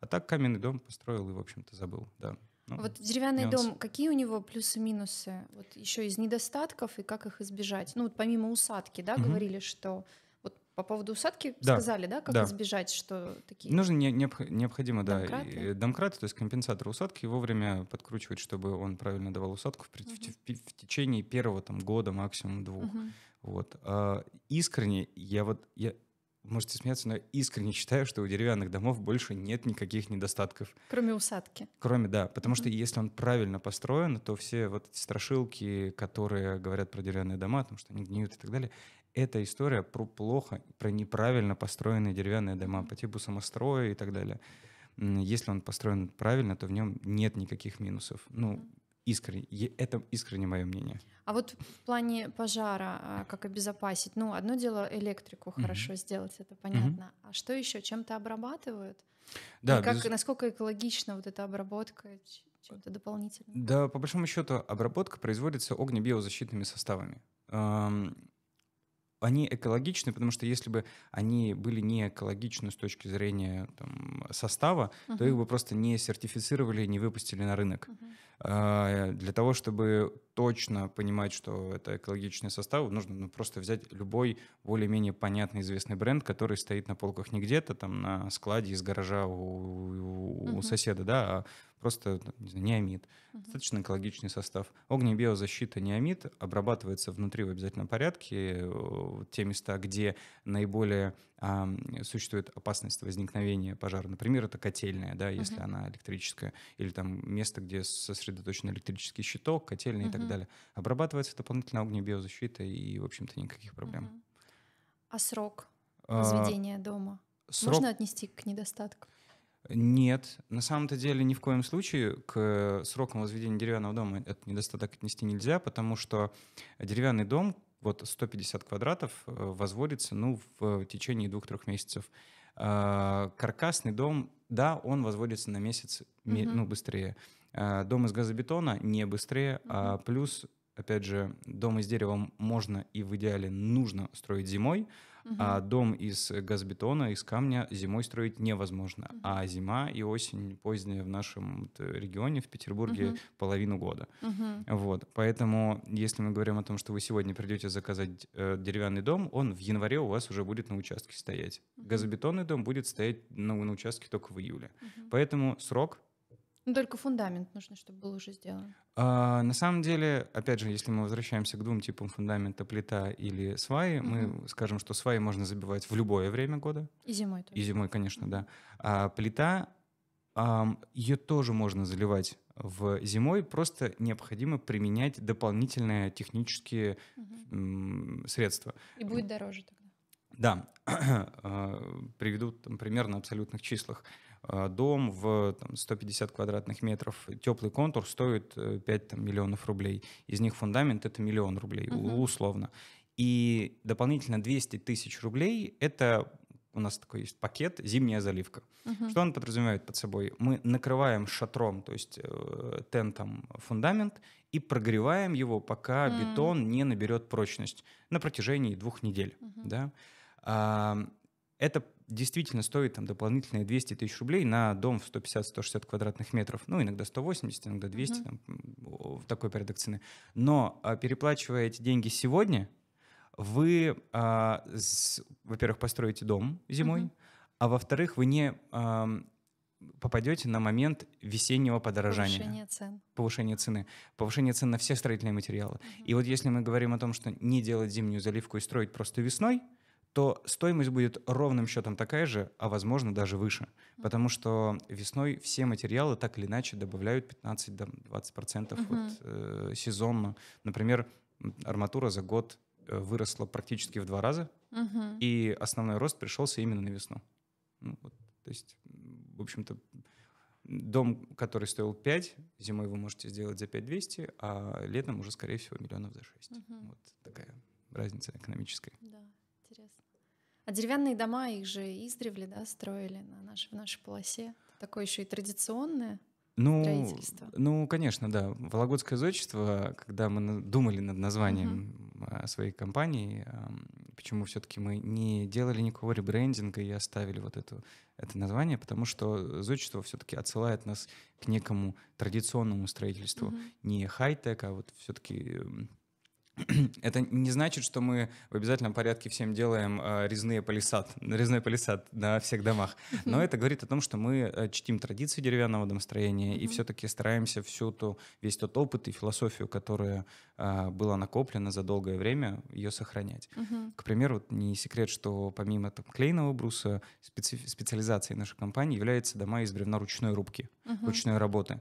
А так каменный дом построил и, в общем-то, забыл, да. Вот деревянный нюанс. дом, какие у него плюсы-минусы? Вот еще из недостатков и как их избежать? Ну вот помимо усадки, да, угу. говорили, что вот по поводу усадки да. сказали, да, как да. избежать, что такие. Нужно не, необх- необходимо, домкраты? да, и, домкраты, то есть компенсатор усадки вовремя подкручивать, чтобы он правильно давал усадку в, угу. в, в, в течение первого там года максимум двух. Угу. Вот а, искренне я вот я можете смеяться, но я искренне считаю, что у деревянных домов больше нет никаких недостатков. Кроме усадки. Кроме, да. Потому что если он правильно построен, то все вот эти страшилки, которые говорят про деревянные дома, потому что они гниют и так далее, это история про плохо, про неправильно построенные деревянные дома по типу самостроя и так далее. Если он построен правильно, то в нем нет никаких минусов. Ну, искренне. Это искренне мое мнение. А вот в плане пожара, а, как обезопасить? Ну, одно дело электрику mm-hmm. хорошо сделать, это понятно. Mm-hmm. А что еще? Чем-то обрабатывают? Да. И как, без... Насколько экологична вот эта обработка? Чем-то дополнительно? Да, по большому счету, обработка производится огнебиозащитными составами они экологичны, потому что если бы они были не экологичны с точки зрения там, состава, uh-huh. то их бы просто не сертифицировали, не выпустили на рынок. Uh-huh. для того, чтобы точно понимать, что это экологичный состав, нужно ну, просто взять любой более-менее понятный известный бренд, который стоит на полках не где-то там на складе из гаража у, у, uh-huh. соседа, да, а просто не знаю, неамид, угу. достаточно экологичный состав. Огнебиозащита неамид обрабатывается внутри в обязательном порядке, те места, где наиболее а, существует опасность возникновения пожара. Например, это котельная, да, если угу. она электрическая, или там место, где сосредоточен электрический щиток, котельная угу. и так далее. Обрабатывается дополнительно огнебиозащита и, в общем-то, никаких проблем. Угу. А срок а, возведения а, дома срок... можно отнести к недостаткам. Нет, на самом-то деле ни в коем случае к срокам возведения деревянного дома этот недостаток отнести нельзя, потому что деревянный дом, вот 150 квадратов, э, возводится ну, в течение двух-трех месяцев. А, каркасный дом, да, он возводится на месяц угу. ну, быстрее. А, дом из газобетона не быстрее, угу. а плюс, опять же, дом из дерева можно и в идеале нужно строить зимой, угу. а дом из газбетона, из камня зимой строить невозможно. Угу. А зима и осень поздняя в нашем э, регионе, в Петербурге, угу. половину года. Угу. Вот. Поэтому, если мы говорим о том, что вы сегодня придете заказать э, деревянный дом, он в январе у вас уже будет на участке стоять. Угу. Газобетонный дом будет стоять на, ну, на участке только в июле. Угу. Поэтому срок но ну, только фундамент нужно, чтобы был уже сделан. А, на самом деле, опять же, если мы возвращаемся к двум типам фундамента, плита или сваи, угу. мы скажем, что сваи можно забивать в любое время года. И зимой тоже. И зимой, конечно, угу. да. А плита, а, ее тоже можно заливать в зимой, просто необходимо применять дополнительные технические угу. средства. И будет дороже тогда. Да, [clears throat] а, приведу там, пример на абсолютных числах. А, дом в там, 150 квадратных метров, теплый контур стоит 5 э, там, миллионов рублей. Из них фундамент это миллион рублей, угу. условно. И дополнительно 200 тысяч рублей это у нас такой есть пакет зимняя заливка. Угу. Что он подразумевает под собой? Мы накрываем шатром, то есть э, тентом фундамент и прогреваем его, пока mm. бетон не наберет прочность на протяжении двух недель. Угу. Да? А, это действительно стоит там дополнительные 200 тысяч рублей на дом в 150-160 квадратных метров. Ну, иногда 180, иногда 200, угу. там, такой порядок цены. Но а, переплачивая эти деньги сегодня, вы, а, с, во-первых, построите дом зимой, угу. а во-вторых, вы не а, попадете на момент весеннего подорожания. Повышение цен. Повышение цены. Повышение цен на все строительные материалы. Угу. И вот если мы говорим о том, что не делать зимнюю заливку и строить просто весной, то стоимость будет ровным счетом такая же, а возможно даже выше. Потому что весной все материалы так или иначе добавляют 15-20% угу. вот, э, сезонно. Например, арматура за год э, выросла практически в два раза, угу. и основной рост пришелся именно на весну. Ну, вот, то есть, в общем-то, дом, который стоил 5, зимой вы можете сделать за 5200, а летом уже, скорее всего, миллионов за 6. Угу. Вот такая разница экономическая. Да. А деревянные дома, их же издревле да, строили на нашей, в нашей полосе. Такое еще и традиционное ну, строительство. Ну, конечно, да. Вологодское зодчество, когда мы думали над названием угу. своей компании, почему все-таки мы не делали никакого ребрендинга и оставили вот это это название, потому что зодчество все-таки отсылает нас к некому традиционному строительству. Угу. Не хай-тек, а вот все-таки [clears throat] это не значит, что мы в обязательном порядке всем делаем э, резные палисад, резной палисад на всех домах. Но это говорит о том, что мы э, чтим традиции деревянного домостроения и все-таки стараемся всю ту, весь тот опыт и философию, которая э, была накоплена за долгое время, ее сохранять. К примеру, не секрет, что помимо там, клейного бруса, специ- специализацией нашей компании является дома из бревна ручной рубки, ручной работы.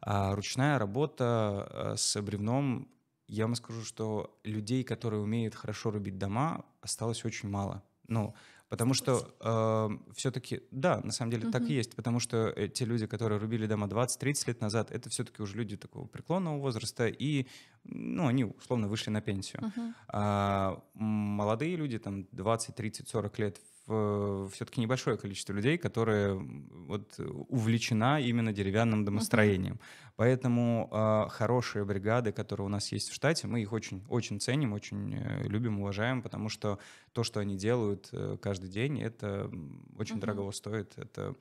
А ручная работа с бревном я вам скажу, что людей, которые умеют хорошо рубить дома, осталось очень мало. Ну, потому что э, а, все-таки, да, на самом деле угу. так и есть, потому что э, те люди, которые рубили дома 20-30 лет назад, это все-таки уже люди такого преклонного возраста, и, ну, они условно вышли на пенсию. Угу. А молодые люди, там, 20, 30, 40 лет Э, все-таки небольшое количество людей, которые вот э, увлечена именно деревянным домостроением. Uh Поэтому э, хорошие бригады, которые у нас есть в штате, мы их очень, очень ценим, очень э, любим, уважаем, потому что то, что они делают каждый день, это очень uh дорого стоит. Это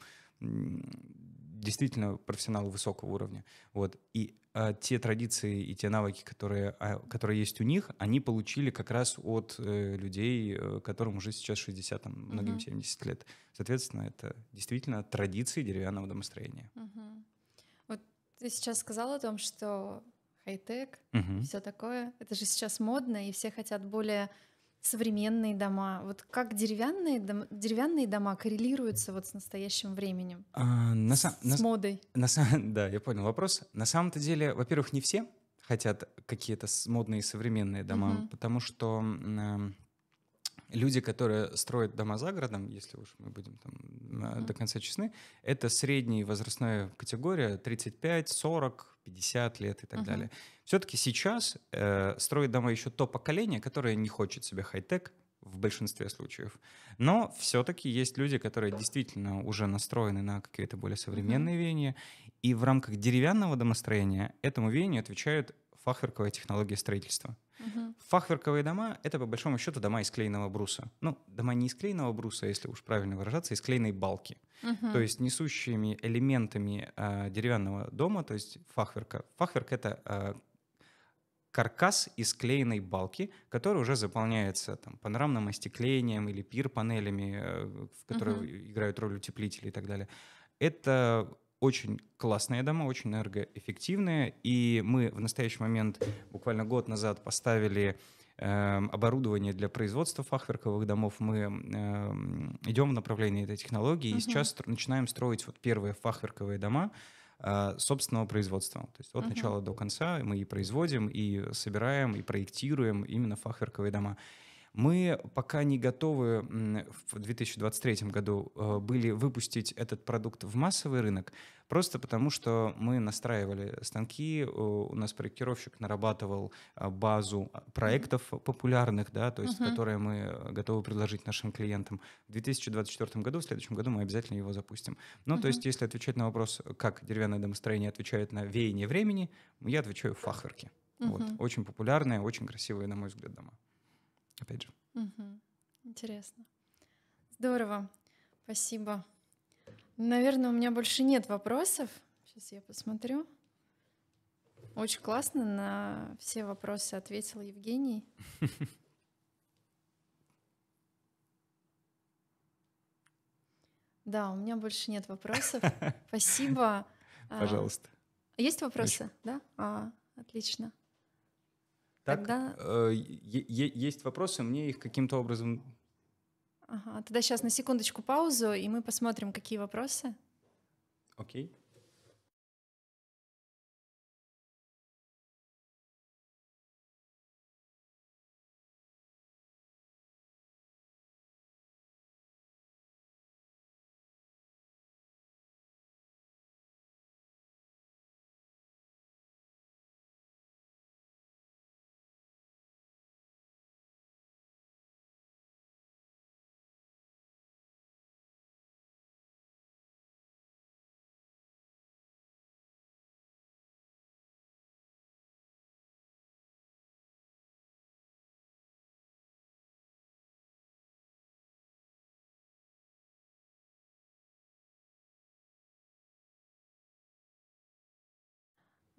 действительно профессионалы высокого уровня. Вот. И а, те традиции и те навыки, которые, а, которые есть у них, они получили как раз от э, людей, э, которым уже сейчас 60, там, многим угу. 70 лет. Соответственно, это действительно традиции деревянного домостроения. Угу. Вот ты сейчас сказал о том, что хай-тек, угу. все такое, это же сейчас модно, и все хотят более современные дома? Вот как деревянные, дом, деревянные дома коррелируются вот с настоящим временем? А, на, с, на, с модой? На, [laughs] да, я понял вопрос. На самом-то деле, во-первых, не все хотят какие-то модные современные дома, угу. потому что э, люди, которые строят дома за городом, если уж мы будем там mm-hmm. до конца честны, это средняя возрастная категория 35, 40, 50 лет и так mm-hmm. далее. Все-таки сейчас э, строит дома еще то поколение, которое не хочет себе хай-тек, в большинстве случаев. Но все-таки есть люди, которые действительно уже настроены на какие-то более современные mm-hmm. веяния, и в рамках деревянного домостроения этому веянию отвечают фахверковая технология строительства. Угу. Фахверковые дома — это, по большому счету, дома из клееного бруса. Ну, дома не из клееного бруса, если уж правильно выражаться, из клееной балки. Угу. То есть несущими элементами э, деревянного дома, то есть фахверка. Фахверк — это э, каркас из клееной балки, который уже заполняется там, панорамным остеклением или пир-панелями, э, в которые uh-huh. играют роль утеплителей и так далее. Это очень классные дома, очень энергоэффективные. И мы в настоящий момент, буквально год назад, поставили эм, оборудование для производства фахверковых домов. Мы э, идем в направлении этой технологии угу. и сейчас начинаем строить вот первые фахверковые дома э, собственного производства. То есть от угу. начала до конца мы и производим, и собираем, и проектируем именно фахверковые дома. Мы пока не готовы в 2023 году э, были выпустить этот продукт в массовый рынок, просто потому что мы настраивали станки, э, у нас проектировщик нарабатывал э, базу проектов популярных, да, то есть, угу. которые мы готовы предложить нашим клиентам. В 2024 году, в следующем году мы обязательно его запустим. Ну, угу. то есть, если отвечать на вопрос, как деревянное домостроение отвечает на веяние времени, я отвечаю фахверки. Угу. Вот. Очень популярные, очень красивые, на мой взгляд, дома опять же. Угу. Интересно. Здорово. Спасибо. Наверное, у меня больше нет вопросов. Сейчас я посмотрю. Очень классно на все вопросы ответил Евгений. Да, у меня больше нет вопросов. [laughs] Спасибо. А, Пожалуйста. Есть вопросы? Да? А, отлично. Так, Тогда... э, есть вопросы, мне их каким-то образом... Ага, тогда сейчас на секундочку паузу, и мы посмотрим, какие вопросы. Окей. Okay.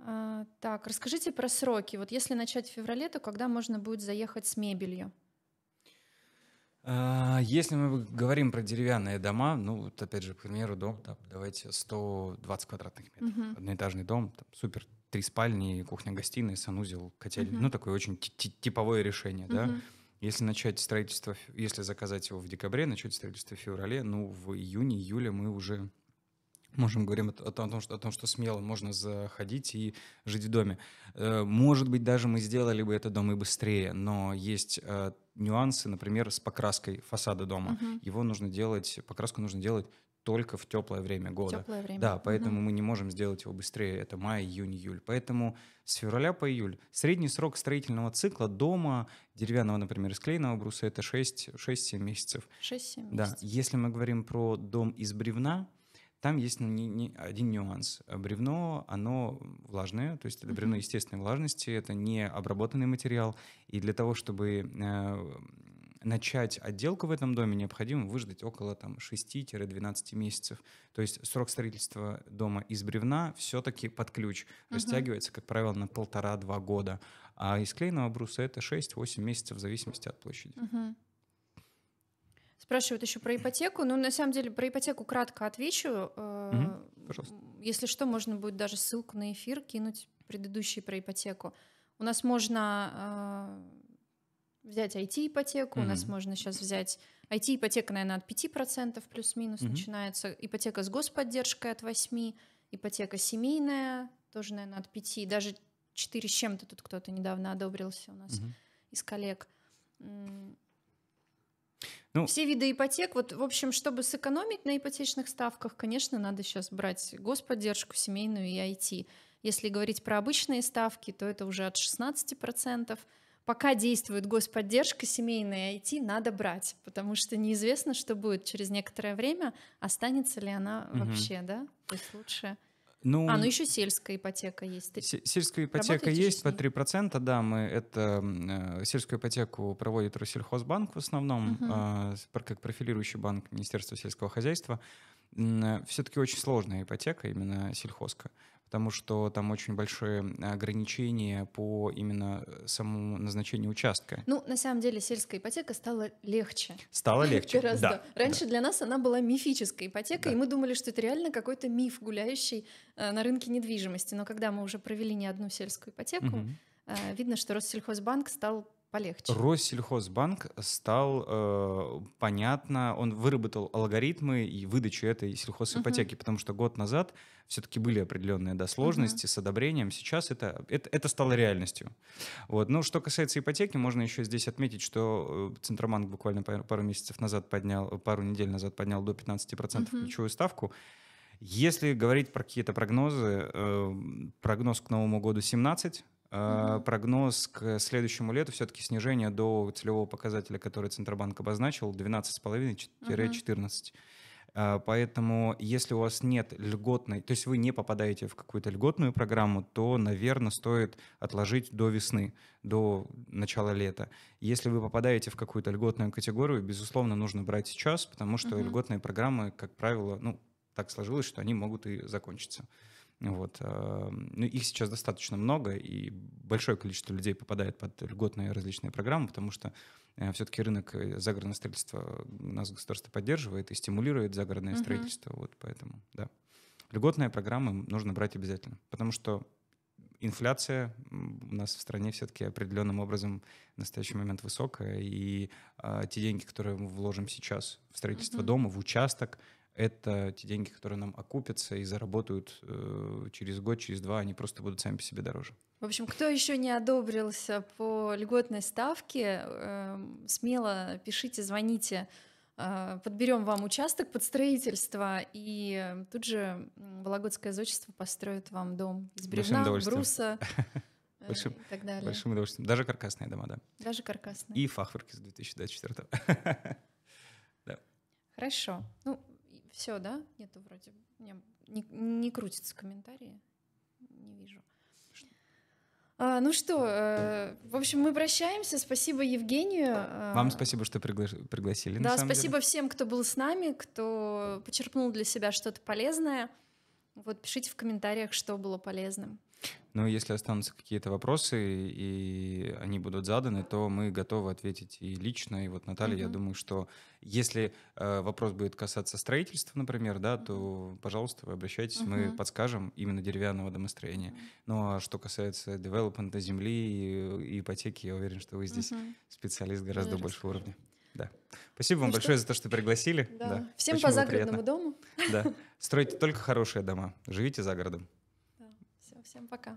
А, так, расскажите про сроки. Вот если начать в феврале, то когда можно будет заехать с мебелью? А, если мы говорим про деревянные дома, ну, вот опять же, к примеру, дом, да, давайте 120 квадратных метров, uh-huh. одноэтажный дом, там, супер, три спальни, кухня-гостиная, санузел, котель, uh-huh. ну, такое очень типовое решение, uh-huh. да. Если начать строительство, если заказать его в декабре, начать строительство в феврале, ну, в июне-июле мы уже Можем говорить о том, что, о том, что смело можно заходить и жить в доме. Э, может быть, даже мы сделали бы это дома и быстрее, но есть э, нюансы, например, с покраской фасада дома. Угу. Его нужно делать, покраску нужно делать только в теплое время года. Теплое время. Да, поэтому угу. мы не можем сделать его быстрее. Это май, июнь, июль. Поэтому с февраля по июль средний срок строительного цикла дома деревянного, например, из клейного бруса, это 6-7 месяцев. 6-7 месяцев. Да, если мы говорим про дом из бревна, там есть ну, не, не, один нюанс. Бревно, оно влажное, то есть это бревно естественной влажности, это не обработанный материал. И для того, чтобы э, начать отделку в этом доме, необходимо выждать около там, 6-12 месяцев. То есть срок строительства дома из бревна все-таки под ключ. Растягивается, как правило, на полтора-два года. А из клееного бруса это 6-8 месяцев в зависимости от площади. Uh-huh. Спрашивают еще про ипотеку. Ну, на самом деле, про ипотеку кратко отвечу. Э, пожалуйста. Если что, можно будет даже ссылку на эфир кинуть, предыдущий про ипотеку. У нас можно э, взять IT-ипотеку, у нас можно сейчас взять... IT-ипотека, наверное, от 5% плюс-минус начинается. Ипотека с господдержкой от 8%, ипотека семейная тоже, наверное, от 5%, даже 4 с чем-то тут кто-то недавно одобрился у нас из коллег. Ну, Все виды ипотек, вот, в общем, чтобы сэкономить на ипотечных ставках, конечно, надо сейчас брать господдержку, семейную и IT. Если говорить про обычные ставки, то это уже от 16%. Пока действует господдержка, семейная IT надо брать, потому что неизвестно, что будет через некоторое время, останется ли она угу. вообще, да? То есть лучше ну, а, ну еще сельская ипотека есть. Сельская ипотека Работаете есть по 3%, да, мы это... Э, сельскую ипотеку проводит Россельхозбанк в основном, угу. э, как профилирующий банк Министерства сельского хозяйства. Э, Все-таки очень сложная ипотека, именно сельхозка потому что там очень большие ограничения по именно э, самому назначению участка. Ну, на самом деле, сельская ипотека стала легче. Стала [laughs] легче, Гораздо. да. Раньше да. для нас она была мифической ипотекой, да. и мы думали, что это реально какой-то миф, гуляющий э, на рынке недвижимости. Но когда мы уже провели не одну сельскую ипотеку, угу. видно, что Россельхозбанк стал полегче. Россельхозбанк стал э, понятно, он выработал алгоритмы и выдачу этой сельхозипотеки, угу. потому что год назад все-таки были определенные да, сложности угу. с одобрением, сейчас это, это, это стало реальностью. Вот. Но ну, что касается ипотеки, можно еще здесь отметить, что э, Центробанк буквально пару месяцев назад поднял, пару недель назад поднял до 15% угу. ключевую ставку. Если говорить про какие-то прогнозы, э, прогноз к Новому году 17%, Э, прогноз к следующему лету все-таки снижение до целевого показателя, который Центробанк обозначил, 12,5-14. Mm-hmm. Э, поэтому, если у вас нет льготной, то есть вы не попадаете в какую-то льготную программу, то, наверное, стоит отложить до весны, до начала лета. Если вы попадаете в какую-то льготную категорию, безусловно, нужно брать сейчас, потому что mm-hmm. льготные программы, как правило, ну, так сложилось, что они могут и закончиться. Вот. А, ну, их сейчас достаточно много, и большое количество людей попадает под льготные различные программы, потому что э, все-таки рынок э, загородного строительства нас государство поддерживает и стимулирует загородное угу. строительство. Вот поэтому, да. Льготные программы нужно брать обязательно, потому что инфляция у нас в стране все-таки определенным образом в настоящий момент высокая, и э, те деньги, которые мы вложим сейчас в строительство mm-hmm. дома, в участок, это те деньги, которые нам окупятся и заработают э, через год, через два, они просто будут сами по себе дороже. В общем, кто еще не одобрился по льготной ставке, э, смело пишите, звоните, э, подберем вам участок под строительство, и э, тут же Вологодское зодчество построит вам дом из бревна, бруса. [laughs] Большим, э, и так далее. большим удовольствием. Даже каркасные дома, да. Даже каркасные. И фахверки с 2024 [laughs] Хорошо. Ну, все, да? Нет, вроде у не, не крутится комментарии. Не вижу. А, ну что, э, в общем, мы прощаемся. Спасибо Евгению. А. Вам спасибо, что пригла пригласили. Да, спасибо деле. всем, кто был с нами, кто почерпнул для себя что-то полезное. Вот пишите в комментариях, что было полезным. Но если останутся какие-то вопросы, и они будут заданы, то мы готовы ответить и лично. И вот Наталья, mm-hmm. я думаю, что если э, вопрос будет касаться строительства, например, да, то, пожалуйста, вы обращайтесь, mm-hmm. мы подскажем именно деревянного домостроения. Mm-hmm. Ну а что касается девелопмента земли и, ипотеки, я уверен, что вы здесь mm-hmm. специалист гораздо большего уровня. Да. Спасибо вам ну большое за то, что пригласили. Да. Да. Всем Очень по загородному приятно. дому. Да. [laughs] Стройте только хорошие дома. Живите за городом. Всем пока.